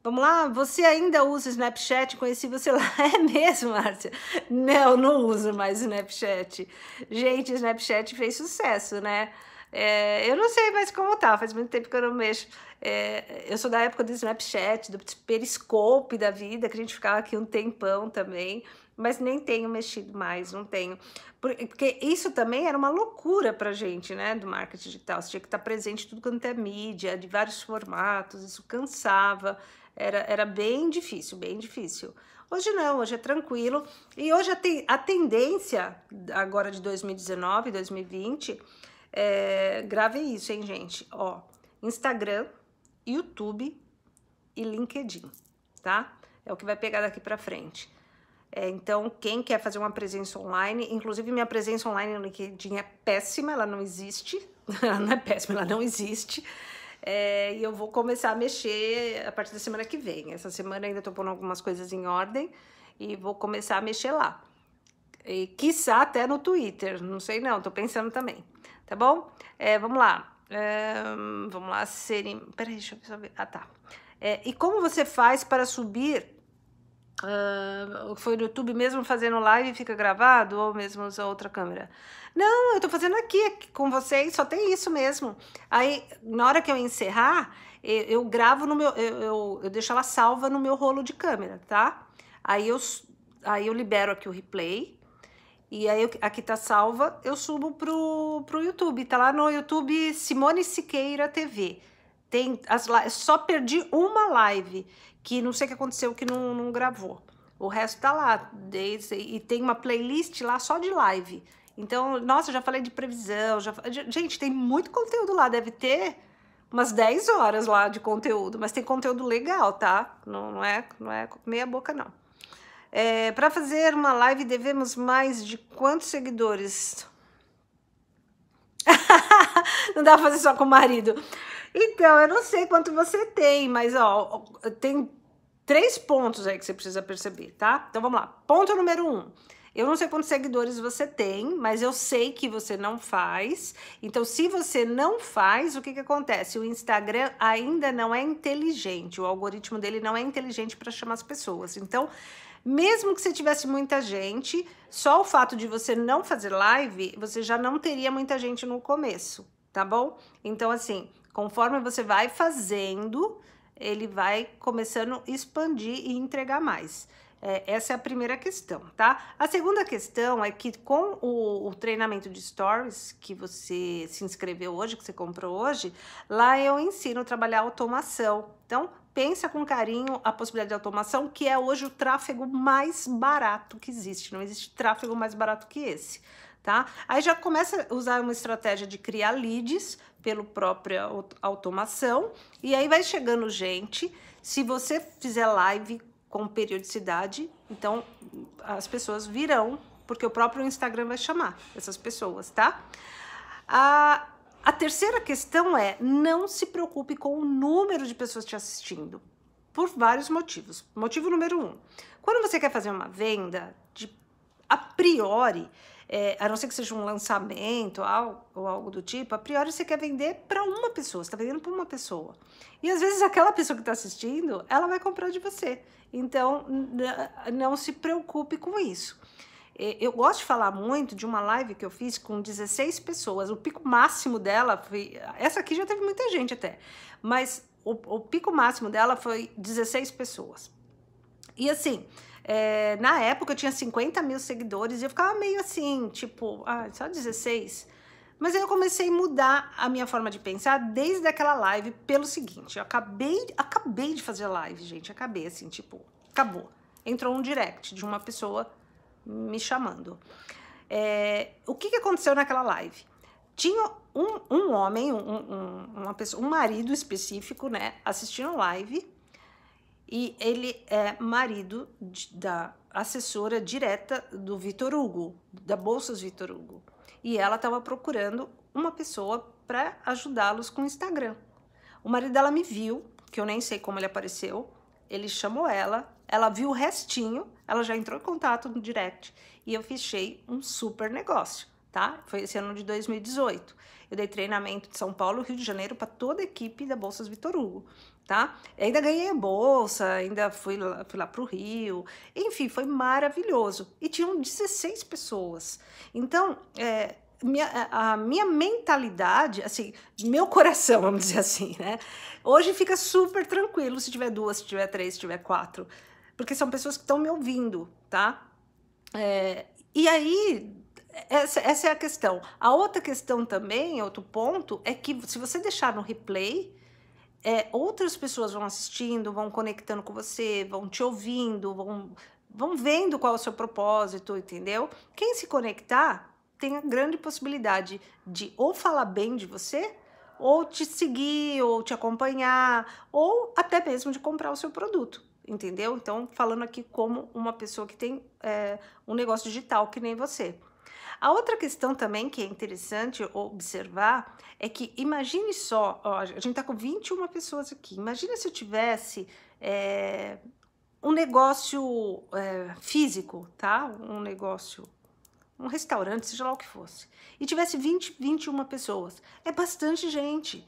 Vamos lá, você ainda usa Snapchat? Conheci você lá. É mesmo, Márcia? Não, não uso mais Snapchat. Gente, Snapchat fez sucesso, né? É, eu não sei mais como tá, faz muito tempo que eu não mexo. É, eu sou da época do Snapchat, do Periscope da vida, que a gente ficava aqui um tempão também, mas nem tenho mexido mais, não tenho. Porque isso também era uma loucura pra gente, né, do marketing digital. Você tinha que estar tá presente tudo quanto é mídia, de vários formatos, isso cansava, era, era bem difícil, bem difícil. Hoje não, hoje é tranquilo. E hoje a, te, a tendência agora de 2019, 2020 é, grave isso, hein, gente? Ó, Instagram, YouTube e LinkedIn, tá? É o que vai pegar daqui para frente. É, então, quem quer fazer uma presença online, inclusive minha presença online no LinkedIn é péssima, ela não existe. ela não é péssima, ela não existe. É, e eu vou começar a mexer a partir da semana que vem. Essa semana ainda estou pondo algumas coisas em ordem e vou começar a mexer lá. E quiçá até no Twitter, não sei não, estou pensando também tá bom? É, vamos lá. É, vamos lá, serim... Peraí, deixa eu ver Ah, tá. É, e como você faz para subir Uh, foi no YouTube mesmo fazendo live fica gravado ou mesmo usa outra câmera? Não, eu tô fazendo aqui, aqui com vocês, só tem isso mesmo. Aí, na hora que eu encerrar, eu, eu gravo no meu, eu, eu, eu, deixo ela salva no meu rolo de câmera, tá? Aí eu, aí eu libero aqui o replay, e aí aqui tá salva, eu subo pro, pro YouTube. Tá lá no YouTube Simone Siqueira TV. Tem as só perdi uma live que não sei o que aconteceu que não, não gravou. O resto tá lá. E tem uma playlist lá só de live. Então, nossa, já falei de previsão. Já... Gente, tem muito conteúdo lá. Deve ter umas 10 horas lá de conteúdo. Mas tem conteúdo legal, tá? Não, não, é, não é meia boca, não. É, para fazer uma live devemos mais de quantos seguidores? não dá pra fazer só com o marido. Então, eu não sei quanto você tem, mas ó, tem três pontos aí que você precisa perceber, tá? Então vamos lá. Ponto número um. Eu não sei quantos seguidores você tem, mas eu sei que você não faz. Então, se você não faz, o que, que acontece? O Instagram ainda não é inteligente, o algoritmo dele não é inteligente para chamar as pessoas. Então, mesmo que você tivesse muita gente, só o fato de você não fazer live, você já não teria muita gente no começo, tá bom? Então, assim, conforme você vai fazendo, ele vai começando a expandir e entregar mais. É, essa é a primeira questão, tá? A segunda questão é que com o, o, treinamento de stories que você se inscreveu hoje, que você comprou hoje, lá eu ensino a trabalhar automação. Então, pensa com carinho a possibilidade de automação, que é hoje o tráfego mais barato que existe. Não existe tráfego mais barato que esse. Tá? Aí já começa a usar uma estratégia de criar leads pelo própria automação e aí vai chegando gente. Se você fizer live com periodicidade, então hum, as pessoas virão, porque o próprio Instagram vai chamar essas pessoas, tá? Ah, a terceira questão é não se preocupe com o número de pessoas te assistindo, por vários motivos. Motivo número um: quando você quer fazer uma venda, de, a priori, é, a não ser que seja um lançamento ou algo do tipo, a priori você quer vender para uma pessoa, você está vendendo para uma pessoa. E às vezes aquela pessoa que está assistindo, ela vai comprar de você. Então, não se preocupe com isso eu gosto de falar muito de uma live que eu fiz com 16 pessoas. O pico máximo dela foi. Essa aqui já teve muita gente até, mas o, o pico máximo dela foi 16 pessoas. E assim, é, na época eu tinha 50 mil seguidores e eu ficava meio assim, tipo, ah, só 16? Mas aí eu comecei a mudar a minha forma de pensar desde aquela live pelo seguinte, eu acabei, acabei de fazer live, gente, acabei assim, tipo, acabou. Entrou um direct de uma pessoa me chamando. É, o que, que aconteceu naquela live? Tinha um, um homem, um, um, uma pessoa, um marido específico, né, assistindo live, e ele é marido de, da assessora direta do Vitor Hugo, da Bolsas Vitor Hugo. E ela estava procurando uma pessoa para ajudá-los com o Instagram. O marido dela me viu, que eu nem sei como ele apareceu, ele chamou ela, ela viu o restinho, ela já entrou em contato no direct e eu fechei um super negócio, tá? Foi esse ano de 2018. Eu dei treinamento de São Paulo, Rio de Janeiro para toda a equipe da Bolsas Vitor Hugo, tá? Eu ainda ganhei a bolsa, ainda fui lá, fui lá pro Rio. Enfim, foi maravilhoso. E tinham 16 pessoas. Então, é, minha, a minha mentalidade, assim, meu coração, vamos dizer assim, né? Hoje fica super tranquilo se tiver duas, se tiver três, se tiver quatro porque são pessoas que estão me ouvindo, tá? É, e aí, essa, essa, é a questão. A outra questão também, outro ponto, é que se você deixar no replay, é, outras pessoas vão assistindo, vão conectando com você, vão te ouvindo, vão, vão vendo qual é o seu propósito, entendeu? Quem se conectar tem a grande possibilidade de ou falar bem de você, ou te seguir, ou te acompanhar, ou até mesmo de comprar o seu produto entendeu? Então, falando aqui como uma pessoa que tem é, um negócio digital que nem você. A outra questão também que é interessante observar é que imagine só, ó, a gente tá com 21 pessoas aqui, imagina se eu tivesse é, um negócio é, físico, tá? Um negócio, um restaurante, seja lá o que fosse, e tivesse 20, 21 pessoas. É bastante gente.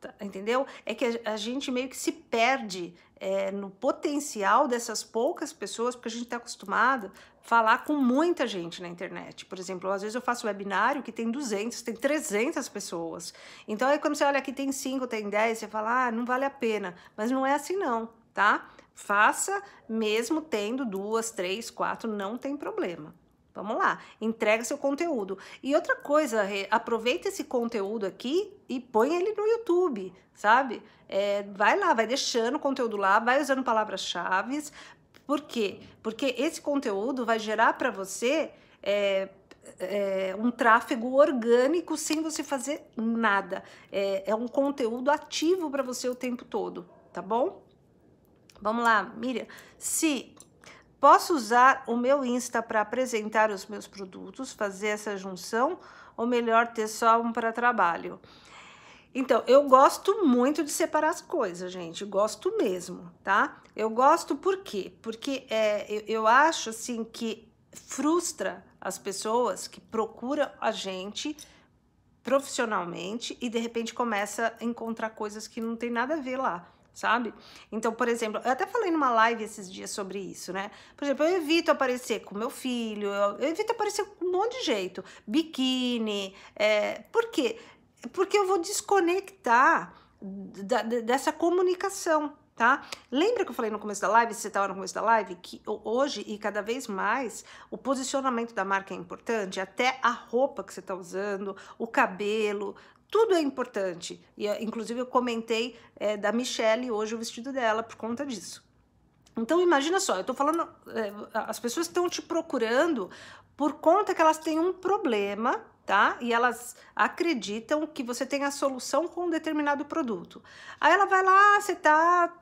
Tá, entendeu? É que a gente meio que se perde é, no potencial dessas poucas pessoas, porque a gente está acostumado a falar com muita gente na internet. Por exemplo, às vezes eu faço webinário que tem 200, tem 300 pessoas. Então, aí quando você olha aqui tem 5, tem 10, você fala, ah, não vale a pena. Mas não é assim não, tá? Faça mesmo tendo duas, três, quatro, não tem problema. Vamos lá, entrega seu conteúdo. E outra coisa, aproveita esse conteúdo aqui e põe ele no YouTube, sabe? É, vai lá, vai deixando o conteúdo lá, vai usando palavras-chave. Por quê? Porque esse conteúdo vai gerar para você é, é, um tráfego orgânico sem você fazer nada. É, é um conteúdo ativo para você o tempo todo, tá bom? Vamos lá, Miriam. Se Posso usar o meu Insta para apresentar os meus produtos, fazer essa junção, ou melhor, ter só um para trabalho? Então, eu gosto muito de separar as coisas, gente. Gosto mesmo, tá? Eu gosto por quê? Porque é, eu, eu acho assim que frustra as pessoas que procuram a gente profissionalmente e de repente começa a encontrar coisas que não tem nada a ver lá sabe? Então, por exemplo, eu até falei numa live esses dias sobre isso, né? Por exemplo, eu evito aparecer com meu filho, eu, eu evito aparecer com um monte de jeito, biquíni, é, por quê? Porque eu vou desconectar da, dessa comunicação, tá? Lembra que eu falei no começo da live, se você estava no começo da live, que hoje e cada vez mais o posicionamento da marca é importante, até a roupa que você está usando, o cabelo, tudo é importante. E, eh, inclusive, eu comentei é, da Michelle hoje o vestido dela por conta disso. Então, imagina só, eu tô falando, é, as pessoas estão te procurando por conta que elas têm um problema, tá? E elas acreditam que você tem a solução com um determinado produto. Aí ela vai lá, você tá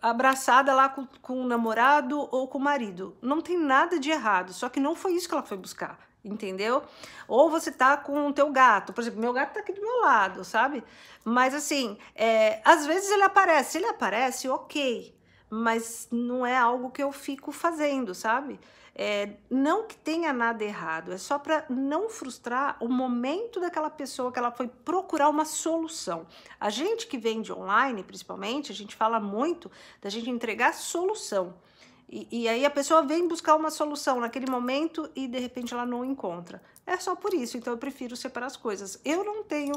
abraçada lá com, com o namorado ou com o marido. Não tem nada de errado, só que não foi isso que ela foi buscar entendeu? Ou você tá com o teu gato, por exemplo, meu gato tá aqui do meu lado, sabe? Mas assim, é, às vezes ele aparece, ele aparece, ok, mas não é algo que eu fico fazendo, sabe? É, não que tenha nada errado, é só para não frustrar o momento daquela pessoa que ela foi procurar uma solução. A gente que vende online, principalmente, a gente fala muito da gente entregar solução. E, e, aí a pessoa vem buscar uma solução naquele momento e de repente ela não encontra. É só por isso, então eu prefiro separar as coisas. Eu não tenho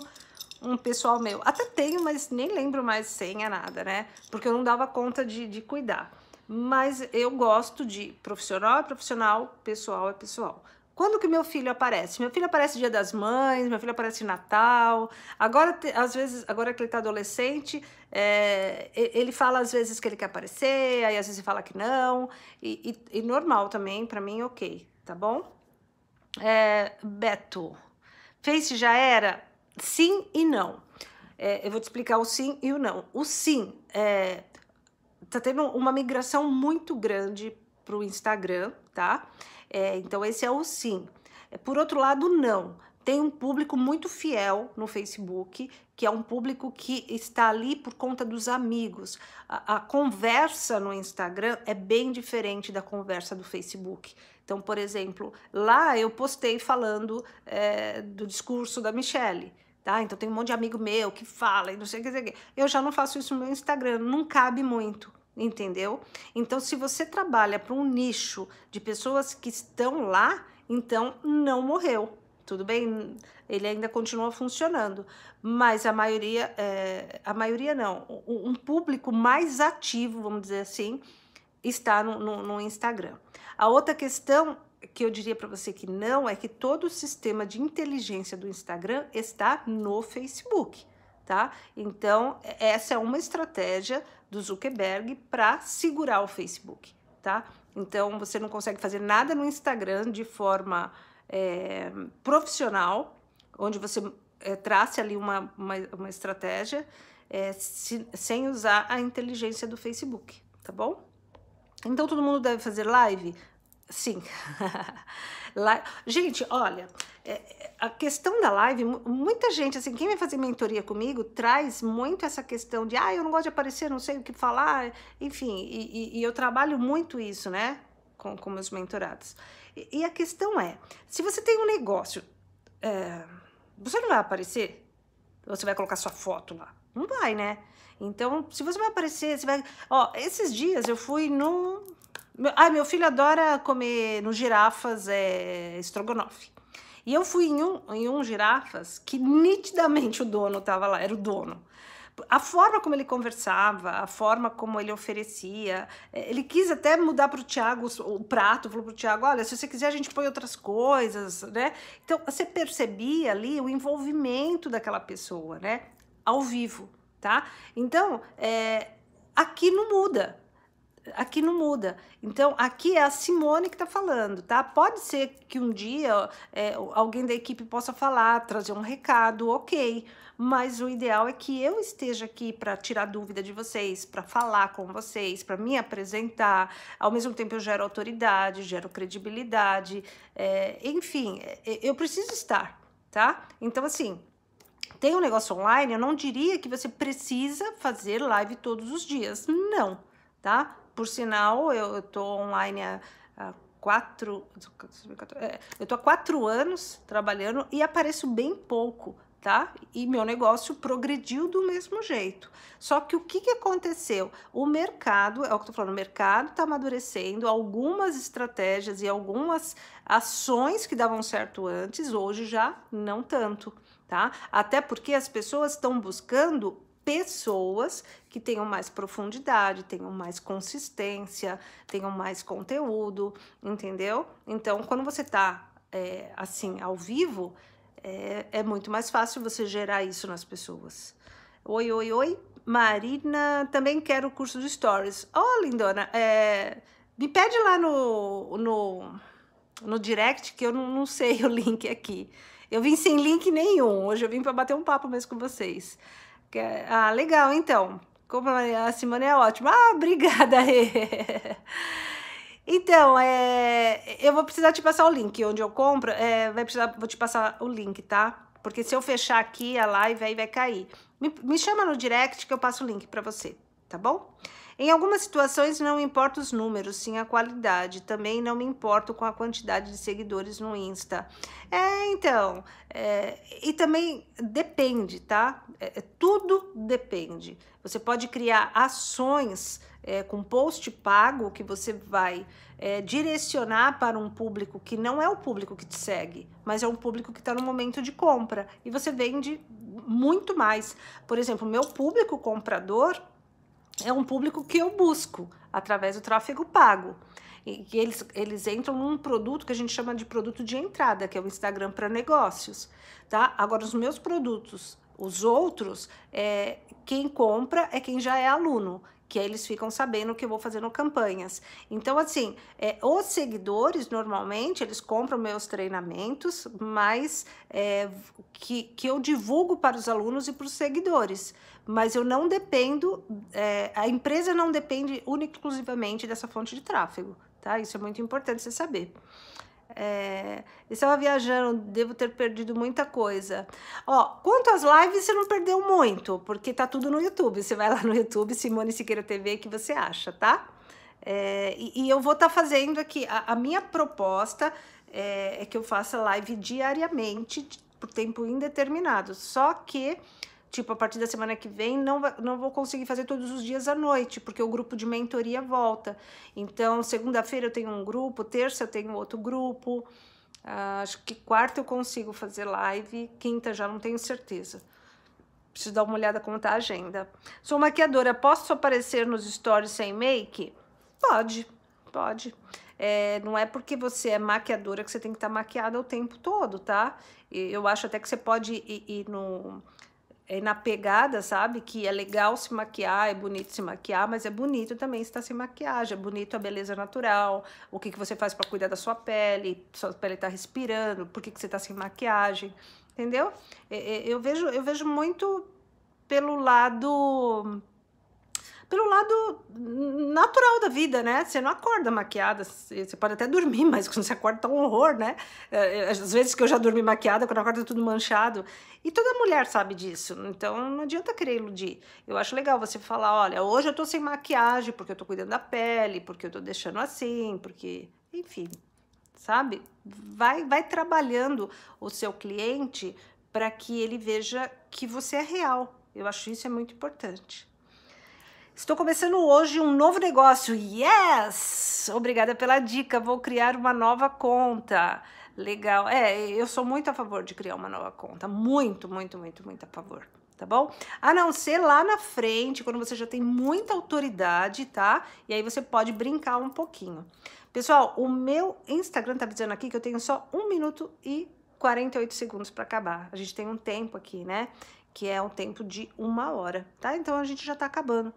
um pessoal meu, até tenho, mas nem lembro mais senha, nada, né? Porque eu não dava conta de, de cuidar. Mas eu gosto de profissional é profissional, pessoal é pessoal. Quando que meu filho aparece? Meu filho aparece Dia das Mães, meu filho aparece Natal. Agora, às vezes, agora que ele está adolescente, é, ele fala às vezes que ele quer aparecer, aí às vezes fala que não. E, e, e normal também, para mim, ok, tá bom? É, Beto, Face já era? Sim e não. É, eu vou te explicar o sim e o não. O sim está é, tendo uma migração muito grande para o Instagram, tá? É, então, esse é o sim. É, por outro lado, não. Tem um público muito fiel no Facebook, que é um público que está ali por conta dos amigos. A, a conversa no Instagram é bem diferente da conversa do Facebook. Então, por exemplo, lá eu postei falando é, do discurso da Michelle. Tá? Então tem um monte de amigo meu que fala e não sei o que. Eu já não faço isso no meu Instagram, não cabe muito entendeu? Então, se você trabalha para um nicho de pessoas que estão lá, então não morreu, tudo bem? Ele ainda continua funcionando, mas a maioria, é, a maioria não, um público mais ativo, vamos dizer assim, está no, no, no Instagram. A outra questão que eu diria para você que não é que todo o sistema de inteligência do Instagram está no Facebook, tá? Então, essa é uma estratégia do Zuckerberg para segurar o Facebook, tá? Então você não consegue fazer nada no Instagram de forma é, profissional, onde você é, trace ali uma, uma, uma estratégia é, se, sem usar a inteligência do Facebook, tá bom? Então todo mundo deve fazer live? Sim. Gente, olha, é, a questão da live, muita gente, assim, quem vai fazer mentoria comigo traz muito essa questão de, ah, eu não gosto de aparecer, não sei o que falar, enfim, e, e, e eu trabalho muito isso, né, com, com meus mentorados. E, e, a questão é, se você tem um negócio, é, você não vai aparecer? Você vai colocar sua foto lá? Não vai, né? Então, se você vai aparecer, você vai. Ó, esses dias eu fui num. Ah, meu filho adora comer no girafas é, estrogonofe. E eu fui em um, em um girafas que nitidamente o dono estava lá, era o dono. A forma como ele conversava, a forma como ele oferecia, é, ele quis até mudar para o Tiago o prato, falou para o Tiago: olha, se você quiser a gente põe outras coisas, né? Então você percebia ali o envolvimento daquela pessoa, né? Ao vivo, tá? Então, é, aqui não muda aqui não muda. Então, aqui é a Simone que está falando, tá? Pode ser que um dia é, alguém da equipe possa falar, trazer um recado, ok. Mas o ideal é que eu esteja aqui para tirar dúvida de vocês, para falar com vocês, para me apresentar. Ao mesmo tempo, eu gero autoridade, gero credibilidade. É, enfim, é, eu preciso estar, tá? Então, assim, tem um negócio online, eu não diria que você precisa fazer live todos os dias. Não, tá? Por sinal, eu estou online há, há quatro. É, eu estou há quatro anos trabalhando e apareço bem pouco. Tá? E meu negócio progrediu do mesmo jeito. Só que o que, que aconteceu? O mercado, é o que eu tô falando, o mercado está amadurecendo, algumas estratégias e algumas ações que davam certo antes, hoje já não tanto. Tá? Até porque as pessoas estão buscando pessoas que tenham mais profundidade, tenham mais consistência, tenham mais conteúdo, entendeu? Então, quando você tá é, assim ao vivo, é, é muito mais fácil você gerar isso nas pessoas. Oi, oi, oi, Marina, também quero o curso de Stories. Ó, oh, lindona, é, me pede lá no, no, no direct que eu não, não sei o link aqui. Eu vim sem link nenhum, hoje eu vim para bater um papo mesmo com vocês. É- ah, legal, então. A Simone é ótima. Ah, obrigada, Então, é, eu vou precisar te passar o link onde eu compro. É, vai precisar, vou te passar o link, tá? Porque se eu fechar aqui a live, aí vai cair. Me, me chama no direct que eu passo o link para você, tá bom? Em algumas situações, não importa os números, sim a qualidade. Também não me importo com a quantidade de seguidores no Insta. É, então, é, e também depende, tá? É, é, tudo depende. Você pode criar ações é, com post pago que você vai é, direcionar para um público que não é o público que te segue, mas é um público que está no momento de compra e você vende muito mais. Por exemplo, meu público comprador é um público que eu busco através do tráfego pago. E eles, eles entram num produto que a gente chama de produto de entrada, que é o Instagram para negócios, tá? Agora, os meus produtos, os outros, é, quem compra é quem já é aluno, que aí eles ficam sabendo que eu vou fazendo campanhas. Então, assim, é, os seguidores, normalmente, eles compram meus treinamentos, mas é, que, que eu divulgo para os alunos e para os seguidores mas eu não dependo, é, a empresa não depende única exclusivamente dessa fonte de tráfego, tá? Isso é muito importante você saber. É, estava viajando, devo ter perdido muita coisa. Ó, quanto às lives, você não perdeu muito, porque tá tudo no YouTube. Você vai lá no YouTube, Simone Siqueira TV, que você acha, tá? É, e, e, eu vou estar tá fazendo aqui, a, a minha proposta é, é, que eu faça live diariamente, por tempo indeterminado. Só que Tipo, a partir da semana que vem não, não vou conseguir fazer todos os dias à noite, porque o grupo de mentoria volta. Então, segunda-feira eu tenho um grupo, terça eu tenho outro grupo. Uh, acho que quarta eu consigo fazer live, quinta já não tenho certeza. Preciso dar uma olhada como tá a agenda. Sou maquiadora, posso aparecer nos stories sem make? Pode, pode. É, não é porque você é maquiadora que você tem que estar tá maquiada o tempo todo, tá? Eu acho até que você pode ir, ir no, é na pegada, sabe? Que é legal se maquiar, é bonito se maquiar, mas é bonito também estar tá sem maquiagem, é bonito a beleza natural, o que, que você faz para cuidar da sua pele, sua pele tá respirando, por que, que você tá sem maquiagem, entendeu? É, é, eu vejo, eu vejo muito pelo lado pelo lado natural da vida, né? Você não acorda maquiada, você pode até dormir, mas quando você acorda tá um horror, né? É, é, às vezes que eu já dormi maquiada, quando eu acordo tá tudo manchado. E toda mulher sabe disso, então não adianta querer iludir. Eu acho legal você falar, olha, hoje eu tô sem maquiagem porque eu tô cuidando da pele, porque eu tô deixando assim, porque... Enfim, sabe? Vai, vai trabalhando o seu cliente para que ele veja que você é real. Eu acho isso é muito importante. Estou começando hoje um novo negócio. Yes! Obrigada pela dica. Vou criar uma nova conta. Legal. É, eu sou muito a favor de criar uma nova conta. Muito, muito, muito, muito a favor. Tá bom? A não ser lá na frente, quando você já tem muita autoridade, tá? E aí você pode brincar um pouquinho. Pessoal, o meu Instagram tá dizendo aqui que eu tenho só 1 minuto e 48 segundos para acabar. A gente tem um tempo aqui, né? Que é um tempo de uma hora, tá? Então a gente já tá acabando.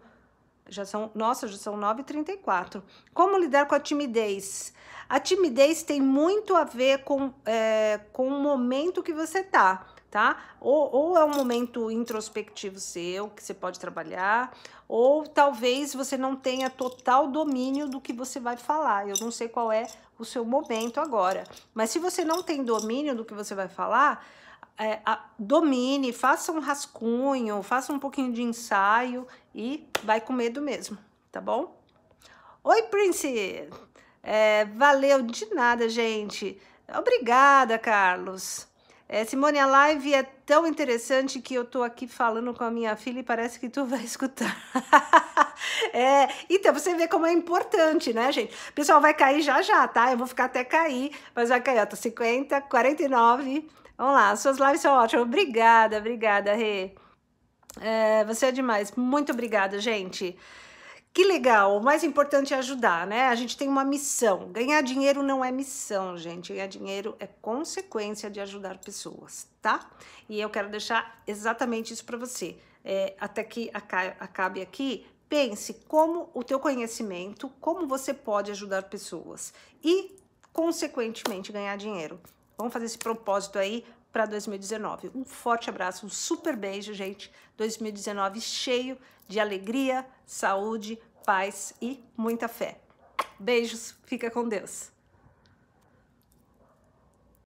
Já são, nossa, já são 9h34. Como lidar com a timidez? A timidez tem muito a ver com, é, com o momento que você tá, tá? Ou, ou é um momento introspectivo seu, que você pode trabalhar, ou talvez você não tenha total domínio do que você vai falar. Eu não sei qual é o seu momento agora. Mas se você não tem domínio do que você vai falar, é, a, domine, faça um rascunho, faça um pouquinho de ensaio e vai com medo mesmo, tá bom? Oi, Prince! É, valeu de nada, gente. Obrigada, Carlos. É, Simone, a live é tão interessante que eu tô aqui falando com a minha filha e parece que tu vai escutar. é, então, você vê como é importante, né, gente? pessoal vai cair já já, tá? Eu vou ficar até cair, mas vai cair, ó, tô 50, 49, Vamos lá, suas lives são ótimas. Obrigada, obrigada, Rê. É, você é demais. Muito obrigada, gente. Que legal, o mais importante é ajudar, né? A gente tem uma missão. Ganhar dinheiro não é missão, gente. Ganhar dinheiro é consequência de ajudar pessoas, tá? E eu quero deixar exatamente isso para você. É, até que acabe aqui, pense como o teu conhecimento, como você pode ajudar pessoas e, consequentemente, ganhar dinheiro. Vamos fazer esse propósito aí para 2019. Um forte abraço, um super beijo, gente. 2019 cheio de alegria, saúde, paz e muita fé. Beijos, fica com Deus.